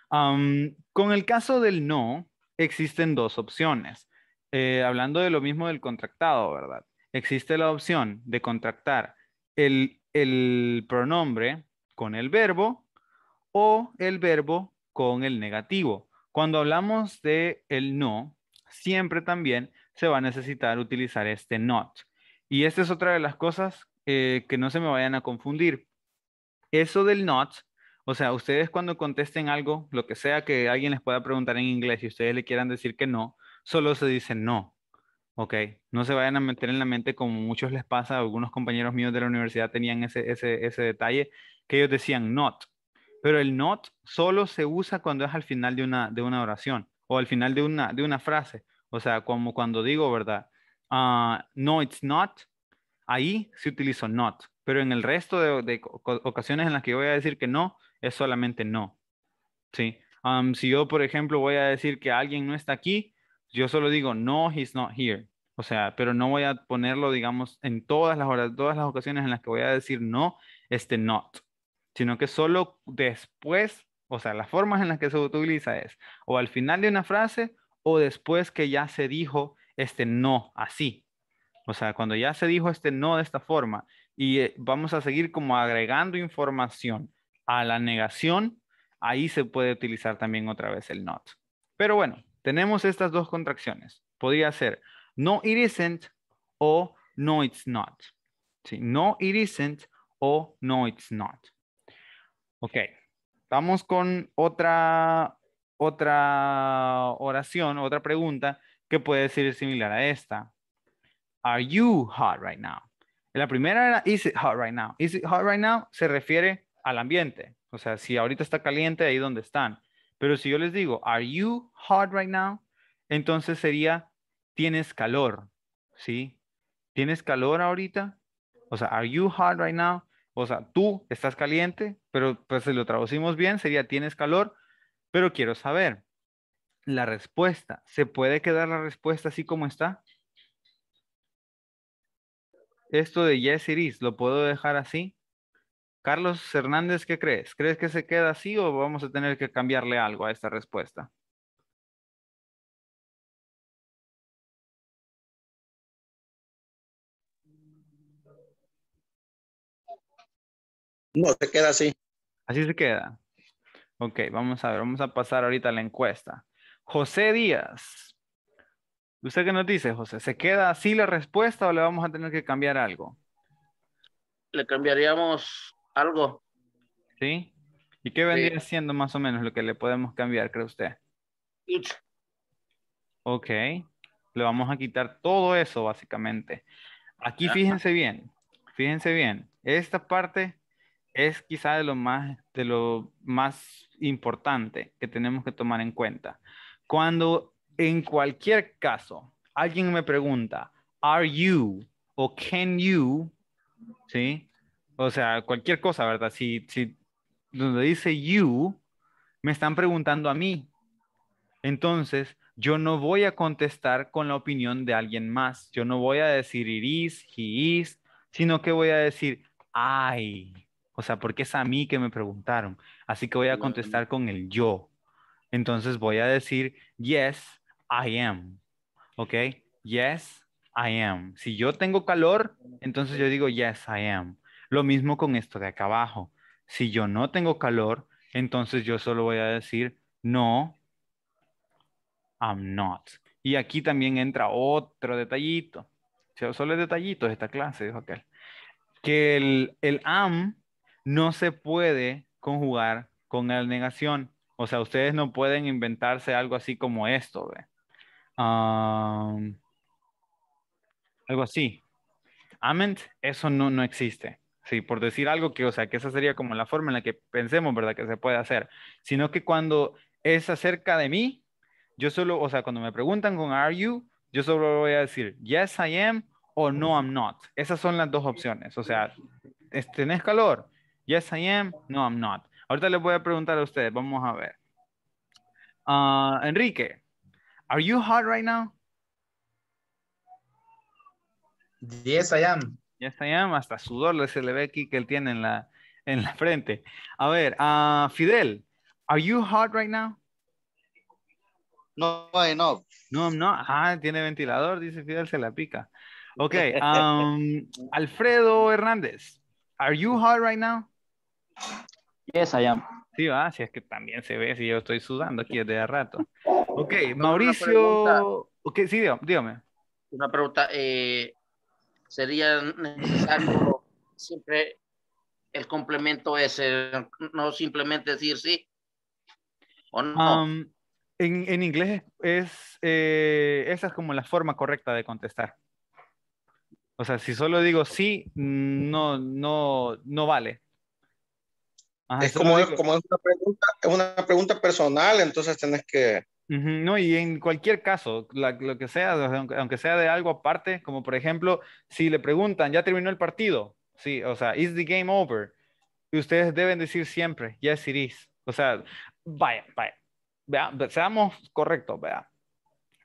Speaker 1: con el caso del no, existen dos opciones. Eh, hablando de lo mismo del contractado, ¿verdad? existe la opción de contractar el, pronombre con el verbo o el verbo con el negativo. Cuando hablamos de el no, siempre también se va a necesitar utilizar este not. Y esta es otra de las cosas eh, que no se me vayan a confundir. Eso del not, o sea, ustedes cuando contesten algo, lo que sea que alguien les pueda preguntar en inglés y ustedes le quieran decir que no, solo se dice no. Ok, no se vayan a meter en la mente como muchos les pasa, algunos compañeros míos de la universidad tenían ese, detalle, que ellos decían not, pero el not solo se usa cuando es al final de una, de una oración o al final de una, de una frase, o sea, como cuando digo, ¿verdad? Ah, no, it's not, ahí se utiliza not, pero en el resto de, ocasiones en las que voy a decir que no, es solamente no, ¿sí? si yo, por ejemplo, voy a decir que alguien no está aquí, yo solo digo, no, he's not here. O sea, pero no voy a ponerlo, digamos, en todas las horas, todas las ocasiones en las que voy a decir no, este not, sino que solo después, o sea, las formas en las que se utiliza es o al final de una frase o después que ya se dijo este no así. O sea, cuando ya se dijo este no de esta forma y eh, vamos a seguir como agregando información a la negación, ahí se puede utilizar también otra vez el not. Pero bueno, tenemos estas dos contracciones. Podría ser no it isn't o no it's not. ¿Sí? No it isn't o no it's not. Ok. Vamos con otra, otra oración, otra pregunta que puede ser similar a esta. Are you hot right now? La primera era, is it hot right now? Is it hot right now se refiere al ambiente. O sea, si ahorita está caliente, ahí donde están. Pero si yo les digo, are you hot right now? Entonces sería, tienes calor, ¿sí? ¿Tienes calor ahorita? O sea, are you hot right now? O sea, tú estás caliente, pero pues si lo traducimos bien sería, tienes calor, pero quiero saber. La respuesta, ¿se puede quedar la respuesta así como está? Esto de yes it ¿lo puedo dejar así? Carlos Hernández, ¿qué crees? ¿Crees que se queda así o vamos a tener que cambiarle algo a esta respuesta? No, se queda así. Así se queda. Ok, vamos a ver, vamos a pasar ahorita a la encuesta. José Díaz. ¿Usted qué nos dice, José? ¿Se queda así la respuesta o le vamos a tener que cambiar algo?
Speaker 3: Le cambiaríamos
Speaker 1: algo. ¿Sí? ¿Y qué vendría siendo más o menos lo que le podemos cambiar, cree usted? okay Ok. Le vamos a quitar todo eso, básicamente. Aquí fíjense bien, fíjense bien. Esta parte es quizá de lo más, de lo más importante que tenemos que tomar en cuenta. Cuando en cualquier caso alguien me pregunta, ¿are you o can you? ¿Sí? O sea, cualquier cosa, ¿verdad? Si, si donde dice you, me están preguntando a mí. Entonces, yo no voy a contestar con la opinión de alguien más. Yo no voy a decir it is, he is, sino que voy a decir I. O sea, porque es a mí que me preguntaron. Así que voy a contestar con el yo. Entonces voy a decir yes, I am. ¿Ok? Yes, I am. Si yo tengo calor, entonces yo digo yes, I am. Lo mismo con esto de acá abajo. Si yo no tengo calor, entonces yo solo voy a decir, no, I'm not. Y aquí también entra otro detallito. Solo es de esta clase, dijo aquel. Que el, am no se puede conjugar con la negación. O sea, ustedes no pueden inventarse algo así como esto. algo así. Ament, eso no, no existe. Sí, por decir algo que, o sea, que esa sería como la forma en la que pensemos, ¿verdad? Que se puede hacer. Sino que cuando es acerca de mí, yo solo, o sea, cuando me preguntan con are you, yo solo voy a decir yes I am o no I'm not. Esas son las dos opciones. O sea, ¿tenés calor? Yes I am, no I'm not. Ahorita les voy a preguntar a ustedes, vamos a ver. Ah, Enrique, are you hot right now? Yes I am. Ya está llama, hasta sudor se le ve aquí que él tiene en la, en la frente. A ver, uh, Fidel, are you hot right now? No, no. No, no. Ah, tiene ventilador, dice Fidel, se la pica. Ok, Alfredo Hernández, are you hot right now? Yes, I am. Sí, va, si es que también se ve, si yo estoy sudando aquí desde rato. Ok, Mauricio. okay sí, dígame. Una pregunta,
Speaker 3: eh, sería necesario siempre el
Speaker 1: complemento ese, no simplemente decir sí o no. en, en, inglés es, eh, esa es como la forma correcta de contestar. O sea, si solo digo sí, no, no, no vale. es como, una
Speaker 3: pregunta, una pregunta personal, entonces tenés
Speaker 1: que no, y en cualquier caso, lo que sea, aunque sea de algo aparte, como por ejemplo, si le preguntan, ¿ya terminó el partido? Sí, o sea, ¿is the game over? Y ustedes deben decir siempre, yes it is. O sea, vaya, vaya. Vea, seamos correctos, vea.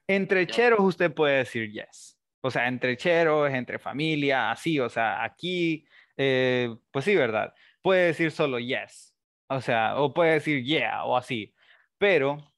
Speaker 1: Entre cheros usted puede decir yes. O sea, entre cheros, entre familia, así, o sea, aquí, eh, pues sí, ¿verdad? Puede decir solo yes. O sea, o puede decir yeah o así. Pero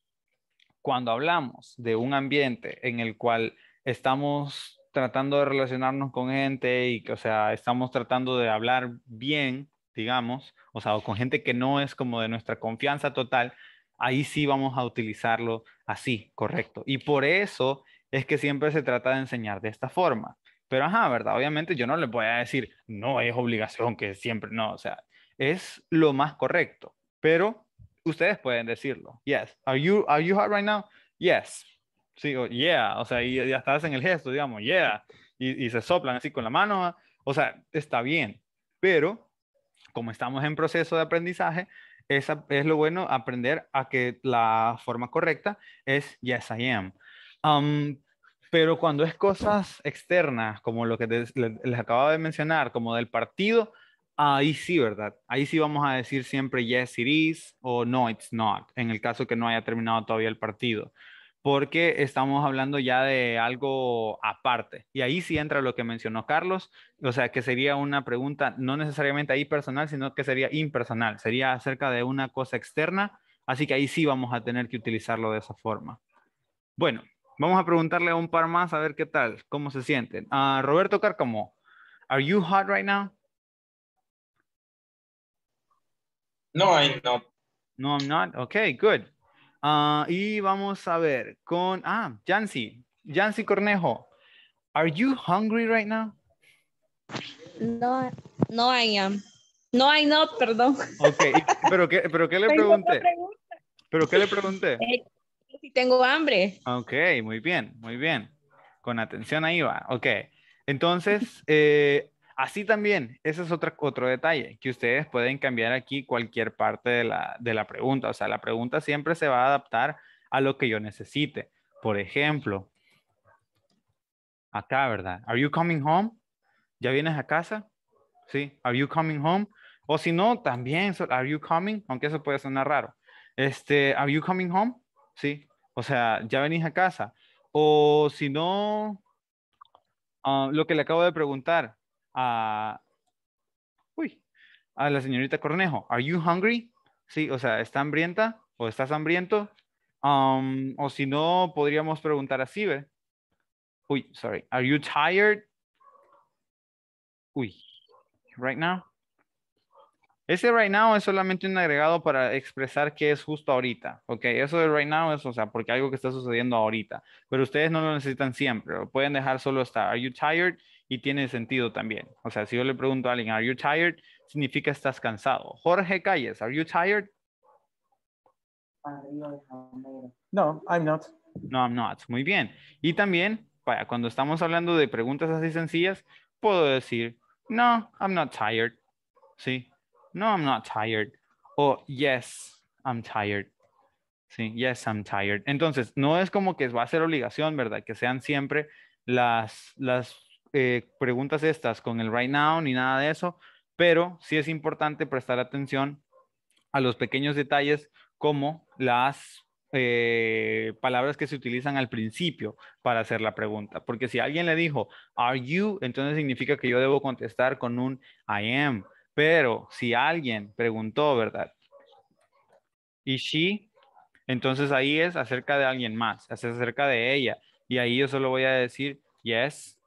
Speaker 1: cuando hablamos de un ambiente en el cual estamos tratando de relacionarnos con gente y, que, o sea, estamos tratando de hablar bien, digamos, o sea, con gente que no es como de nuestra confianza total, ahí sí vamos a utilizarlo así, correcto. Y por eso es que siempre se trata de enseñar de esta forma. Pero, ajá, ¿verdad? Obviamente yo no le voy a decir, no, es obligación que siempre, no, o sea, es lo más correcto. Pero ustedes pueden decirlo. Yes. Are you, are you hot right now? Yes. Sí, o yeah. O sea, y, estás en el gesto, digamos, yeah. Y, se soplan así con la mano. Ah. O sea, está bien. Pero, como estamos en proceso de aprendizaje, es lo bueno aprender a que la forma correcta es yes, I am. Um, pero cuando es cosas externas, como lo que les, les acabo de mencionar, como del partido, ahí sí, ¿verdad? Ahí sí vamos a decir siempre yes it is o no it's not, en el caso que no haya terminado todavía el partido, porque estamos hablando ya de algo aparte. Y ahí sí entra lo que mencionó Carlos, o sea, que sería una pregunta no necesariamente ahí personal, sino que sería impersonal, sería acerca de una cosa externa, así que ahí sí vamos a tener que utilizarlo de esa forma. Bueno, vamos a preguntarle a un par más a ver qué tal, cómo se sienten. Ah, Roberto Cárcamo, are you hot right now? No, I'm not. No, I'm not. Ok, good. Ah, y vamos a ver con, ah, Jancy, Jancy Cornejo. Are you hungry right now?
Speaker 2: No, no I am. No I'm not, perdón.
Speaker 1: Ok, pero ¿qué, pero qué le pregunté? ¿Pero qué le pregunté?
Speaker 3: Eh, si tengo hambre.
Speaker 1: Ok, muy bien, muy bien. Con atención ahí va. Ok, entonces, eh, Así también, ese es otro, otro detalle, que ustedes pueden cambiar aquí cualquier parte de la, pregunta. O sea, la pregunta siempre se va a adaptar a lo que yo necesite. Por ejemplo, acá, ¿verdad? Are you coming home? ¿Ya vienes a casa? Sí, are you coming home? O si no, también, are you coming? Aunque eso puede sonar raro. Este, are you coming home? Sí, o sea, ya venís a casa. O si no, ah, lo que le acabo de preguntar, a, uy, a la señorita Cornejo, ¿Are you hungry? Sí, o sea, ¿está hambrienta o estás hambriento? Um, o si no, podríamos preguntar así, ¿ve? Uy, sorry. ¿Are you tired? Uy, right now. Ese right now es solamente un agregado para expresar que es justo ahorita, ¿ok? Eso de right now es, o sea, porque algo que está sucediendo ahorita, pero ustedes no lo necesitan siempre, lo pueden dejar solo estar are you tired? y tiene sentido también. O sea, si yo le pregunto a alguien, ¿Are you tired? Significa estás cansado. Jorge Calles, ¿Are you tired? No, I'm not. No, I'm not. Muy bien. Y también, cuando estamos hablando de preguntas así sencillas, puedo decir, no, I'm not tired. Sí. No, I'm not tired. O yes, I'm tired. Sí, yes, I'm tired. Entonces, no es como que va a ser obligación, ¿verdad? Que sean siempre las, las eh, preguntas estas con el right now ni nada de eso, pero sí es importante prestar atención a los pequeños detalles como las eh, palabras que se utilizan al principio para hacer la pregunta. Porque si alguien le dijo, are you, entonces significa que yo debo contestar con un I am. Pero si alguien preguntó, ¿verdad? Y she, entonces ahí es acerca de alguien más, es acerca de ella. Y ahí yo solo voy a decir, yes,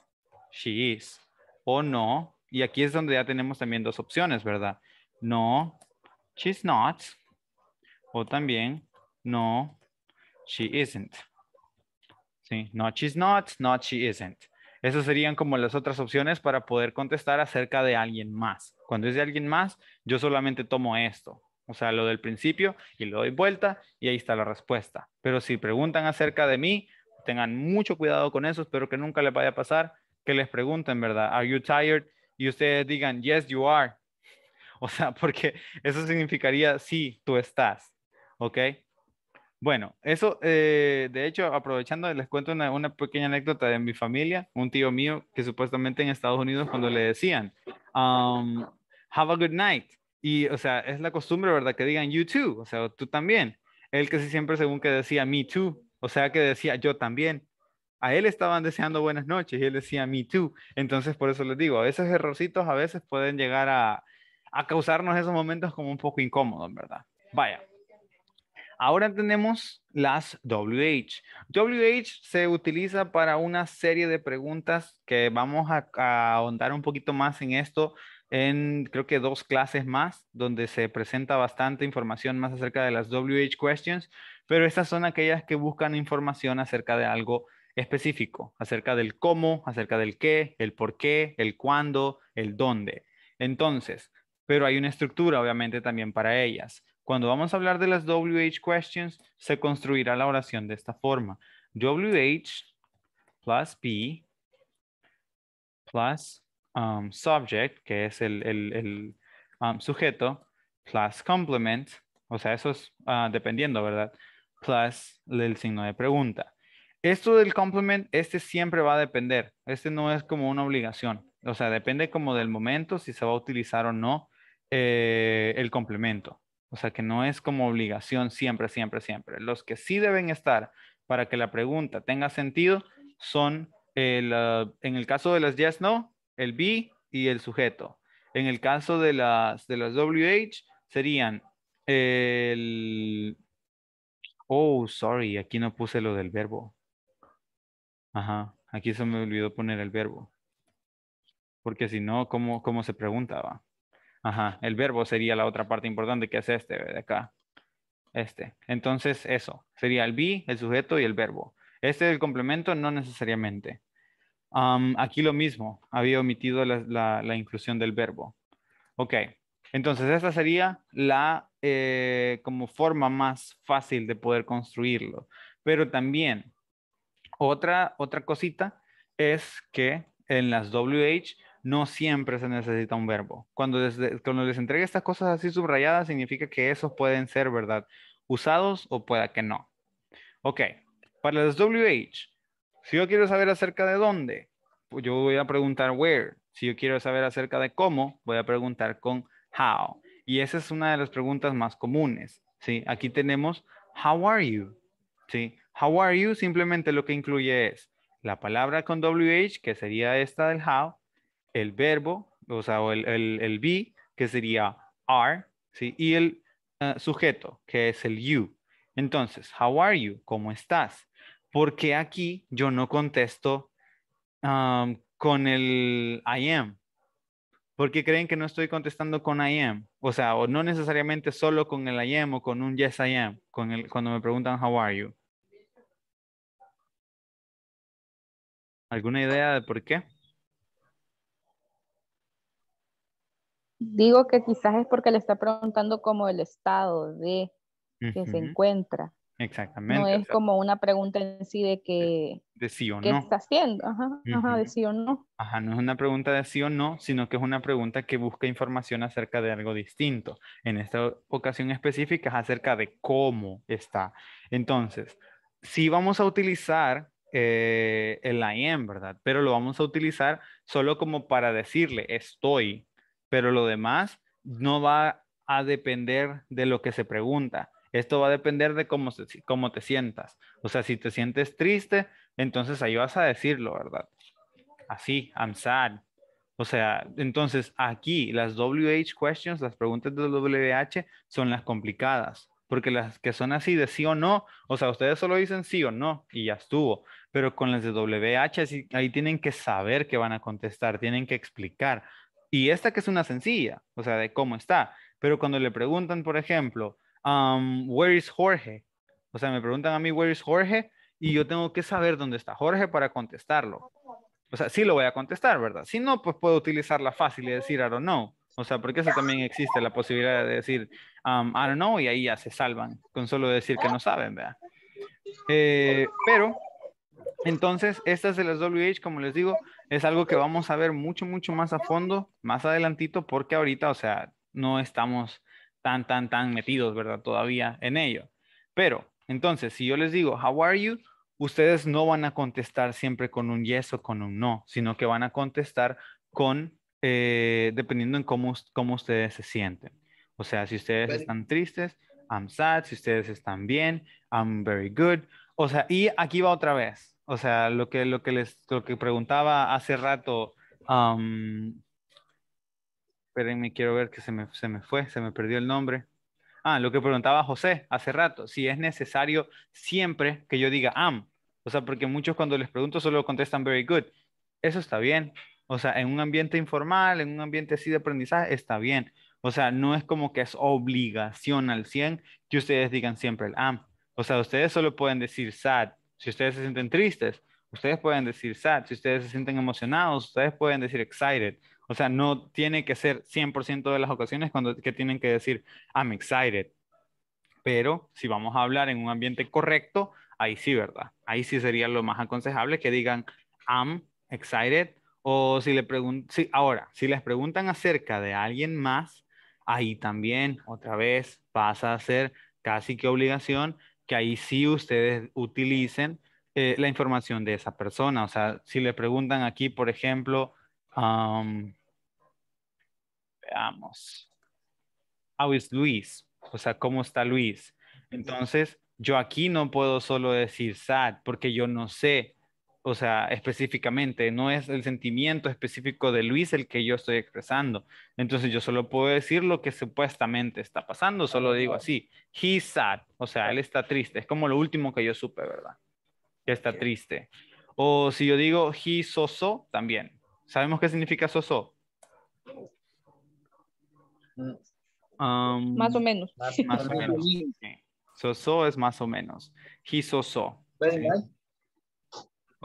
Speaker 1: she is. O no, y aquí es donde ya tenemos también dos opciones, ¿verdad? No, she's not. O también, no, she isn't. Sí, no, she's not, not, she isn't. Esas serían como las otras opciones para poder contestar acerca de alguien más. Cuando es de alguien más, yo solamente tomo esto. O sea, lo del principio y lo doy vuelta y ahí está la respuesta. Pero si preguntan acerca de mí, tengan mucho cuidado con eso. Espero que nunca les vaya a pasar que les pregunten, ¿verdad? Are you tired? Y ustedes digan, yes, you are. O sea, porque eso significaría sí, tú estás. ¿Ok? Bueno, eso, eh, de hecho, aprovechando, les cuento una, pequeña anécdota de mi familia, un tío mío que supuestamente en Estados Unidos cuando le decían, um, have a good night. Y, o sea, es la costumbre, ¿verdad? Que digan you too, o sea, tú también. Él que siempre según que decía me too, o sea, que decía yo también a él estaban deseando buenas noches y él decía me too. Entonces, por eso les digo, a veces errorcitos a veces pueden llegar a, causarnos esos momentos como un poco incómodos, ¿verdad? Vaya. Ahora tenemos las WH. WH se utiliza para una serie de preguntas que vamos a, a ahondar un poquito más en esto en creo que dos clases más, donde se presenta bastante información más acerca de las WH questions, pero estas son aquellas que buscan información acerca de algo específico acerca del cómo, acerca del qué, el por qué, el cuándo, el dónde. Entonces, pero hay una estructura obviamente también para ellas. Cuando vamos a hablar de las WH questions, se construirá la oración de esta forma. WH plus P plus um, subject, que es el, el, el um, sujeto, plus complement, o sea, eso es ah, dependiendo, ¿verdad? Plus el signo de pregunta. Esto del complement, este siempre va a depender. Este no es como una obligación. O sea, depende como del momento, si se va a utilizar o no eh, el complemento. O sea, que no es como obligación siempre, siempre, siempre. Los que sí deben estar para que la pregunta tenga sentido son, el, eh, en el caso de las yes, no, el be y el sujeto. En el caso de las, de las WH serían el... Oh, sorry, aquí no puse lo del verbo. Ajá, aquí se me olvidó poner el verbo. Porque si no, ¿cómo, se preguntaba? Ajá, el verbo sería la otra parte importante que es este de acá. Este. Entonces, eso. Sería el be, el sujeto y el verbo. Este es el complemento no necesariamente. aquí lo mismo. Había omitido la, inclusión del verbo. Ok. Entonces, esta sería la eh, como forma más fácil de poder construirlo. Pero también otra, otra cosita es que en las WH no siempre se necesita un verbo. Cuando les, cuando les entregue estas cosas así subrayadas, significa que esos pueden ser, ¿verdad? Usados o pueda que no. Ok, para las WH, si yo quiero saber acerca de dónde, pues yo voy a preguntar where. Si yo quiero saber acerca de cómo, voy a preguntar con how. Y esa es una de las preguntas más comunes. ¿sí? Aquí tenemos, how are you? ¿sí? How are you simplemente lo que incluye es la palabra con WH, que sería esta del how, el verbo, o sea, o el, be, que sería are, y el eh, sujeto, que es el you. Entonces, how are you? ¿Cómo estás? Porque aquí yo no contesto um, con el I am. Porque creen que no estoy contestando con I am. O sea, o no necesariamente solo con el I am o con un yes I am, con el, cuando me preguntan how are you. ¿Alguna idea de por qué?
Speaker 3: Digo que quizás es porque le está preguntando como el estado de
Speaker 1: que se encuentra. Exactamente. No es
Speaker 3: como una pregunta en sí de que...
Speaker 1: De sí o ¿qué está
Speaker 3: haciendo? Ajá, ajá, de sí o no.
Speaker 1: Ajá, no es una pregunta de sí o no, sino que es una pregunta que busca información acerca de algo distinto. En esta ocasión específica es acerca de cómo está. Entonces, si vamos a utilizar eh, el I am, ¿verdad? Pero lo vamos a utilizar solo como para decirle estoy, pero lo demás no va a depender de lo que se pregunta. Esto va a depender de cómo, cómo te sientas. O sea, si te sientes triste, entonces ahí vas a decirlo, ¿verdad? Así, I'm sad. O sea, entonces aquí las WH questions, las preguntas de WH son las complicadas, porque las que son así de sí o no, o sea, ustedes solo dicen sí o no y ya estuvo pero con las de WH ahí tienen que saber que van a contestar, tienen que explicar. Y esta que es una sencilla, o sea, de cómo está. Pero cuando le preguntan, por ejemplo, um, where is Jorge? O sea, me preguntan a mí, where is Jorge? Y yo tengo que saber dónde está Jorge para contestarlo. O sea, sí lo voy a contestar, ¿verdad? Si no, pues puedo utilizarla fácil y decir, I don't know. O sea, porque eso también existe, la posibilidad de decir, um, I don't know, y ahí ya se salvan, con solo decir que no saben, ¿verdad? Eh, pero entonces, estas de las WH, como les digo, es algo que vamos a ver mucho, mucho más a fondo, más adelantito, porque ahorita, o sea, no estamos tan, tan, tan metidos, ¿verdad? Todavía en ello. Pero, entonces, si yo les digo, how are you? Ustedes no van a contestar siempre con un yes o con un no, sino que van a contestar con, eh, dependiendo en cómo, cómo ustedes se sienten. O sea, si ustedes están tristes, I'm sad. Si ustedes están bien, I'm very good. O sea, y aquí va otra vez o sea, lo que, lo que, les, lo que preguntaba hace rato, um, espérenme, quiero ver que se me, se me fue, se me perdió el nombre. Ah, lo que preguntaba José hace rato, si es necesario siempre que yo diga am. O sea, porque muchos cuando les pregunto solo contestan very good. Eso está bien. O sea, en un ambiente informal, en un ambiente así de aprendizaje, está bien. O sea, no es como que es obligación al 100 que ustedes digan siempre el am. O sea, ustedes solo pueden decir sad, si ustedes se sienten tristes, ustedes pueden decir sad. Si ustedes se sienten emocionados, ustedes pueden decir excited. O sea, no tiene que ser 100% de las ocasiones cuando que tienen que decir I'm excited. Pero si vamos a hablar en un ambiente correcto, ahí sí, ¿verdad? Ahí sí sería lo más aconsejable que digan I'm excited. O si le ahora, si les preguntan acerca de alguien más, ahí también, otra vez, pasa a ser casi que obligación que ahí sí ustedes utilicen eh, la información de esa persona. O sea, si le preguntan aquí, por ejemplo, veamos, how is Luis? O sea, ¿cómo está Luis? Entonces, yo aquí no puedo solo decir sad porque yo no sé o sea, específicamente, no es el sentimiento específico de Luis el que yo estoy expresando. Entonces yo solo puedo decir lo que supuestamente está pasando, solo digo así, he sad, o sea, él está triste, es como lo último que yo supe, ¿verdad? Que está triste. O si yo digo he soso, también. ¿Sabemos qué significa soso? más o menos. Más, Soso es más o menos. He soso. -so.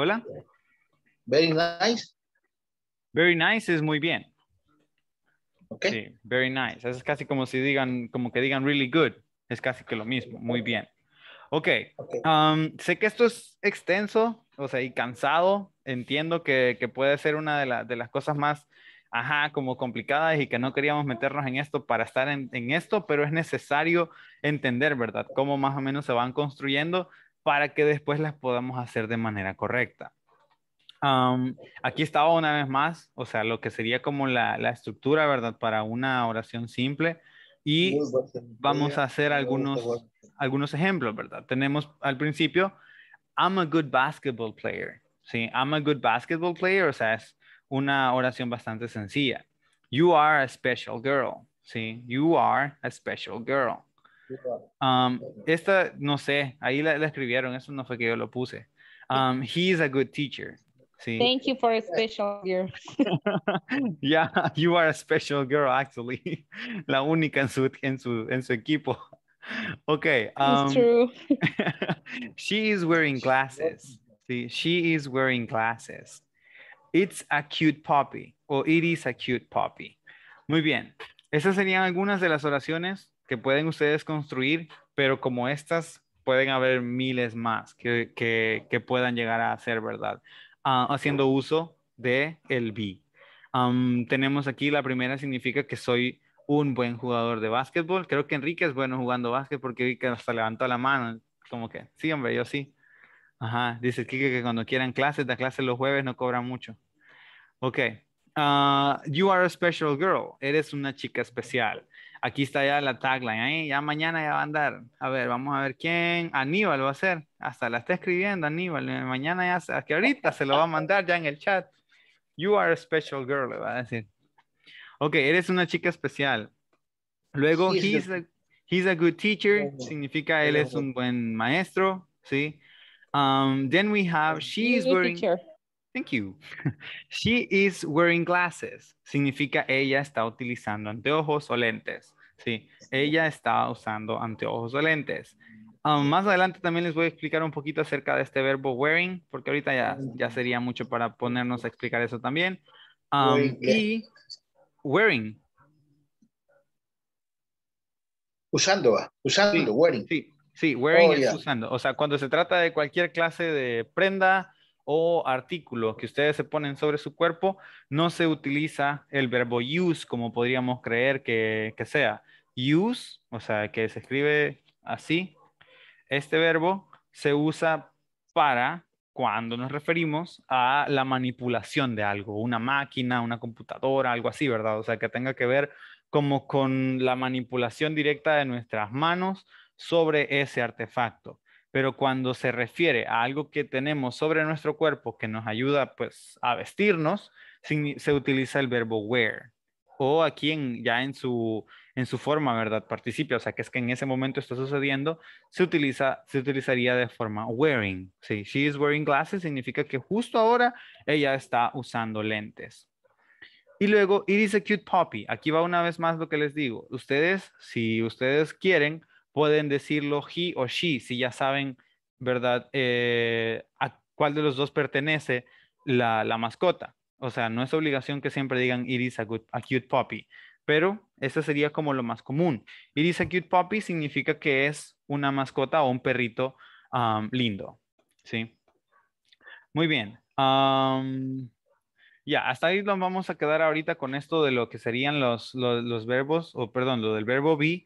Speaker 1: Hola.
Speaker 3: Very nice.
Speaker 1: Very nice es muy bien. Okay. very nice. Es casi como si digan, como que digan really good. Es casi que lo mismo, muy bien. Ok, okay. Um, sé que esto es extenso, o sea, y cansado. Entiendo que, puede ser una de, las cosas más, ajá, como complicadas y que no queríamos meternos en esto para estar en, en esto, pero es necesario entender, ¿verdad? Cómo más o menos se van construyendo para que después las podamos hacer de manera correcta. aquí estaba una vez más, o sea, lo que sería como la, estructura, ¿verdad? Para una oración simple. Y vamos a hacer algunos, algunos ejemplos, ¿verdad? Tenemos al principio, I'm a good basketball player. Sí, I'm a good basketball player, o sea, es una oración bastante sencilla. You are a special girl. Sí, you are a special girl. Um, esta, no sé, ahí la, escribieron, eso no fue que yo lo puse. Um, he is a good teacher. Thank
Speaker 3: you for a special year
Speaker 1: yeah, you are a special girl, actually. La única en su, en su, equipo. Okay. Um, true. she is wearing glasses. she is wearing glasses. It's a cute puppy. or it is a cute puppy. Muy bien. Esas serían algunas de las oraciones que pueden ustedes construir, pero como estas, pueden haber miles más que, que, puedan llegar a ser verdad, ah, haciendo uso de el B... tenemos aquí la primera significa que soy un buen jugador de básquetbol. Creo que Enrique es bueno jugando básquet porque vi que hasta levantó la mano. Como que, sí, hombre, yo sí. Ajá, dice Kike que cuando quieran clases, da clases los jueves, no cobra mucho. Ok. Ah, you are a special girl. Eres una chica especial. Aquí está ya la tagline, ¿eh? ya mañana ya va a andar. A ver, vamos a ver quién. Aníbal va a ser. Hasta la está escribiendo Aníbal. Eh, mañana ya, que ahorita se lo va a mandar ya en el chat. You are a special girl, le va a decir. Ok, eres una chica especial. Luego, he's, a, good teacher, significa él es un buen maestro, ¿sí? Um, then we have, she's wearing... Thank you. She is wearing glasses. Significa ella está utilizando anteojos o lentes. Sí, ella está usando anteojos o lentes. Um, más adelante también les voy a explicar un poquito acerca de este verbo wearing, porque ahorita ya, ya sería mucho para ponernos a explicar eso también. Um, y wearing. Usando, usando, wearing. Sí, sí wearing oh, es usando. O sea, cuando se trata de cualquier clase de prenda, o artículos que ustedes se ponen sobre su cuerpo, no se utiliza el verbo use como podríamos creer que, que sea. Use, o sea, que se escribe así, este verbo se usa para cuando nos referimos a la manipulación de algo, una máquina, una computadora, algo así, ¿verdad? O sea, que tenga que ver como con la manipulación directa de nuestras manos sobre ese artefacto pero cuando se refiere a algo que tenemos sobre nuestro cuerpo que nos ayuda pues a vestirnos, se utiliza el verbo wear o aquí quien ya en su, en su forma, ¿verdad? Participa, o sea, que es que en ese momento está sucediendo, se, utiliza, se utilizaría de forma wearing. Si she is wearing glasses significa que justo ahora ella está usando lentes. Y luego, it is a cute puppy. Aquí va una vez más lo que les digo. Ustedes, si ustedes quieren, pueden decirlo he o she, si ya saben, ¿verdad? Eh, a cuál de los dos pertenece la, mascota. O sea, no es obligación que siempre digan it is a, cute puppy, pero eso sería como lo más común. iris is a cute puppy significa que es una mascota o un perrito um, lindo, ¿sí? Muy bien. Um, ya, hasta ahí nos vamos a quedar ahorita con esto de lo que serían los, los verbos, o perdón, lo del verbo be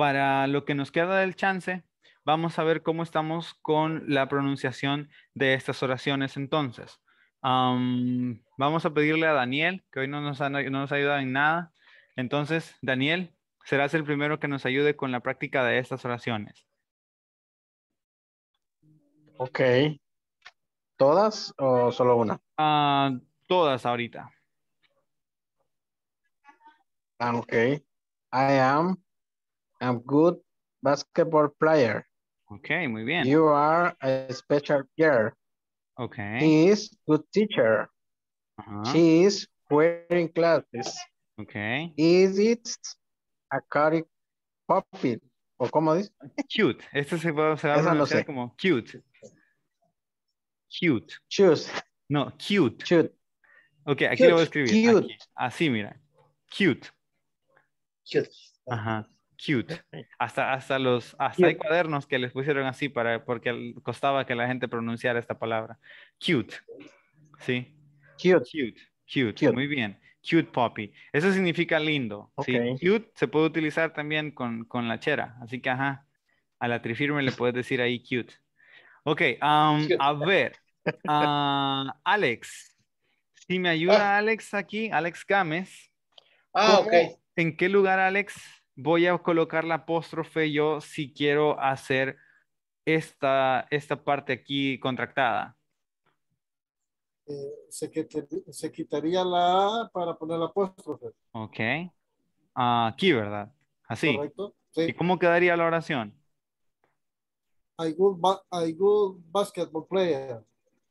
Speaker 1: para lo que nos queda del chance, vamos a ver cómo estamos con la pronunciación de estas oraciones entonces. vamos a pedirle a Daniel, que hoy no nos, ha, ayudado en nada. Entonces, Daniel, serás el primero que nos ayude con la práctica de estas oraciones.
Speaker 3: Ok. ¿Todas o solo una?
Speaker 1: Ah, todas ahorita. Ah, ok. I am
Speaker 3: I'm good basketball player.
Speaker 1: Okay, muy bien.
Speaker 3: You are a special girl. Okay. He is good teacher. Uh uh-huh. -huh. She is wearing glasses. Okay. Is it a curry
Speaker 1: puppet? ¿O cómo dice? Cute. Esto se, va, se va a pronunciar como cute. Cute. Choose. No, cute. Cute. Ok, aquí cute. lo voy a escribir. Cute. Aquí. Así, mira. Cute. Cute. Ajá. cute. Hasta, hasta los hasta hay cuadernos que les pusieron así para, porque costaba que la gente pronunciara esta palabra. Cute. Sí. Cute. Cute. Cute. Muy bien. Cute poppy. Eso significa lindo. ¿sí? Cute se puede utilizar también con, la chera. Así que, ajá, a la trifirme le puedes decir ahí cute. Ok, a ver. Ah, Alex. Si me ayuda ah. Alex aquí, Alex Gámez. Ah, ok. ¿En qué lugar, Alex, voy a colocar la apóstrofe yo si quiero hacer esta, esta parte aquí contractada.
Speaker 3: Eh, se, quitaría, la A para poner la apóstrofe.
Speaker 1: Ok. Ah, aquí, ¿verdad? Así. ¿Y cómo quedaría la oración?
Speaker 3: I good, I good basketball player.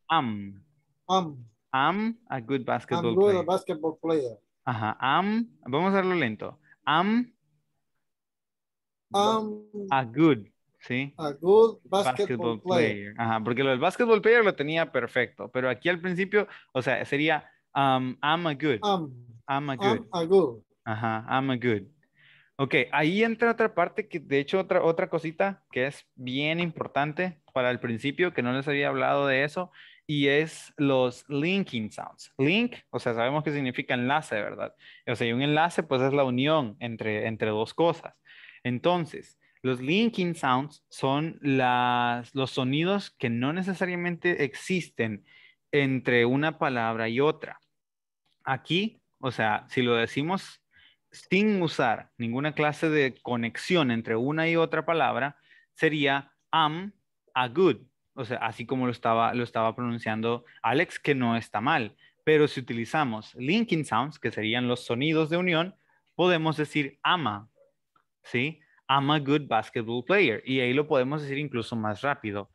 Speaker 1: Am. Am. Am a good basketball I'm good player.
Speaker 3: basketball player.
Speaker 1: Ajá. Am. Vamos a hacerlo lento. Am Um, a good, ¿sí? A good basketball, player. Ajá, porque lo del basketball player lo tenía perfecto, pero aquí al principio, o sea, sería um, I'm a good. Um, I'm a good. I'm a good. Ajá, I'm a good. Ok, ahí entra otra parte que de hecho otra, otra cosita que es bien importante para el principio, que no les había hablado de eso, y es los linking sounds. Link, o sea, sabemos que significa enlace, ¿verdad? O sea, y un enlace pues es la unión entre, entre dos cosas. Entonces, los linking sounds son los sonidos que no necesariamente existen entre una palabra y otra. Aquí, o sea, si lo decimos sin usar ninguna clase de conexión entre una y otra palabra, sería am a good. O sea, así como lo estaba, lo estaba pronunciando Alex, que no está mal. Pero si utilizamos linking sounds, que serían los sonidos de unión, podemos decir ama ¿sí? I'm a good basketball player. Y ahí lo podemos decir incluso más rápido.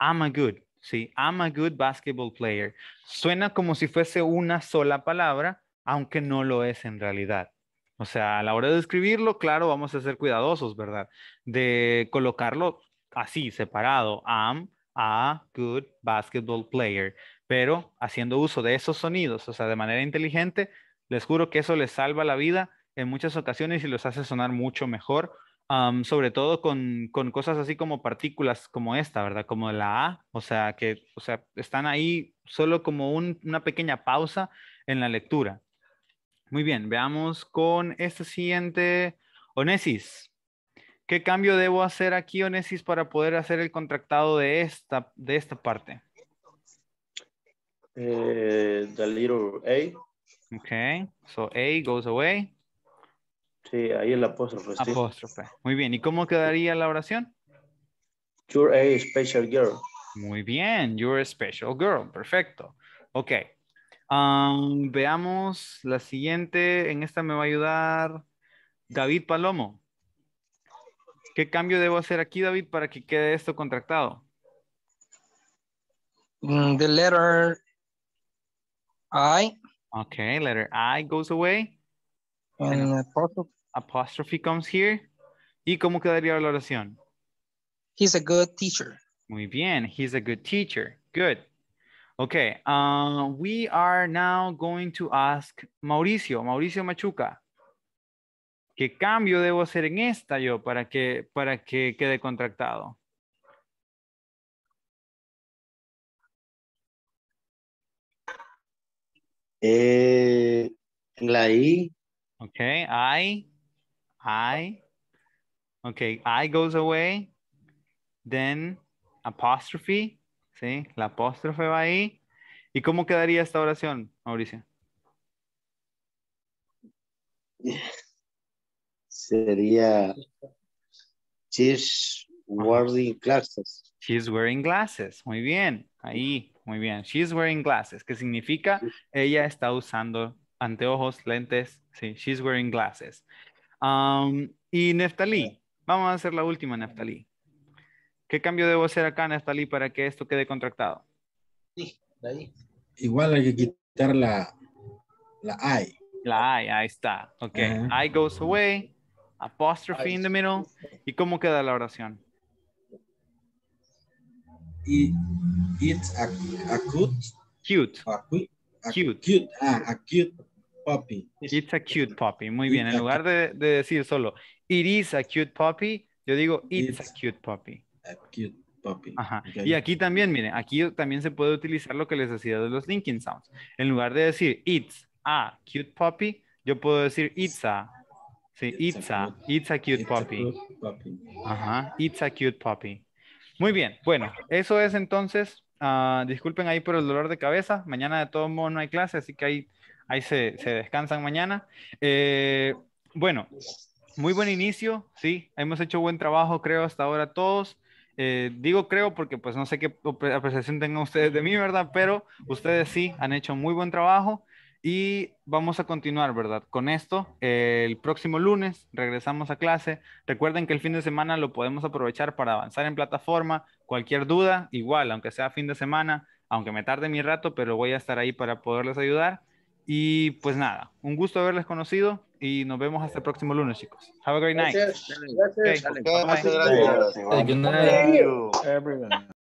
Speaker 1: I'm a good, ¿sí? I'm a good basketball player. Suena como si fuese una sola palabra, aunque no lo es en realidad. O sea, a la hora de escribirlo, claro, vamos a ser cuidadosos, ¿verdad? De colocarlo así, separado. I'm a good basketball player. Pero haciendo uso de esos sonidos, o sea, de manera inteligente, les juro que eso les salva la vida en muchas ocasiones y los hace sonar mucho mejor, sobre todo con, cosas así como partículas como esta, ¿verdad? Como la A, o sea, que o sea, están ahí solo como una pequeña pausa en la lectura. Muy bien, veamos con este siguiente, Onesis. ¿Qué cambio debo hacer aquí, Onesis, para poder hacer el contractado de esta, de esta parte?
Speaker 3: Eh, the little A.
Speaker 1: Okay, so A goes away. Sí, ahí el apóstrofe. Apóstrofe. Muy bien. ¿Y cómo quedaría la oración? You're a special girl. Muy bien. You're a special girl. Perfecto. Ok. Um, veamos la siguiente. En esta me va a ayudar David Palomo. ¿Qué cambio debo hacer aquí, David, para que quede esto contractado? Mm, the letter I. Ok, letter I goes away. And apóstrofe apostrophe comes here. ¿Y cómo quedaría la oración? He's a good teacher. Muy bien. He's a good teacher. Good. Okay. Uh, we are now going to ask Mauricio, Mauricio Machuca. ¿Qué cambio debo hacer en esta yo para que, para que quede contractado?
Speaker 2: Eh, la I.
Speaker 1: Ok, I. I. Okay, I goes away. Then apostrophe. ¿Sí? La apóstrofe va ahí. ¿Y cómo quedaría esta oración, Mauricio?
Speaker 2: Sería
Speaker 1: she's wearing glasses. She's wearing glasses. Muy bien. Ahí, muy bien. She's wearing glasses, que significa ella está usando anteojos, lentes. Sí, she's wearing glasses y Neftalí, vamos a hacer la última, Neftalí. ¿Qué cambio debo hacer acá, Neftalí, para que esto quede contractado? Sí, Igual hay que quitar
Speaker 3: la, I.
Speaker 1: La I, ahí está. Ok, I goes away, apostrophe in the middle. ¿Y cómo queda la oración? it's acute. cute. Cute. Ah, a puppy. It's a cute puppy. Muy bien. en lugar de, decir solo it is a cute puppy, yo digo it's, a cute puppy. A cute puppy. Ajá. Y aquí también, miren, aquí también se puede utilizar lo que les decía de los linking sounds. En lugar de decir it's a cute puppy, yo puedo decir it's a. Sí, it's, a, cute puppy. Ajá, it's a cute puppy. Muy bien, bueno, eso es entonces. Ah, disculpen ahí por el dolor de cabeza. Mañana de todo modo no hay clase, así que ahí Ahí se, descansan mañana. Eh, bueno, muy buen inicio, sí. Hemos hecho buen trabajo, creo, hasta ahora todos. Eh, digo creo porque pues no sé qué apreciación tengan ustedes de mí, ¿verdad? Pero ustedes sí han hecho muy buen trabajo y vamos a continuar, ¿verdad? Con esto, el próximo lunes regresamos a clase. Recuerden que el fin de semana lo podemos aprovechar para avanzar en plataforma. Cualquier duda, igual, aunque sea fin de semana, aunque me tarde mi rato, pero voy a estar ahí para poderles ayudar. Y pues nada, un gusto haberles conocido y nos vemos hasta el próximo lunes, chicos. Have a great night. Gracias.
Speaker 3: Gracias. Okay. Gracias. Bye -bye. Gracias. Everyone.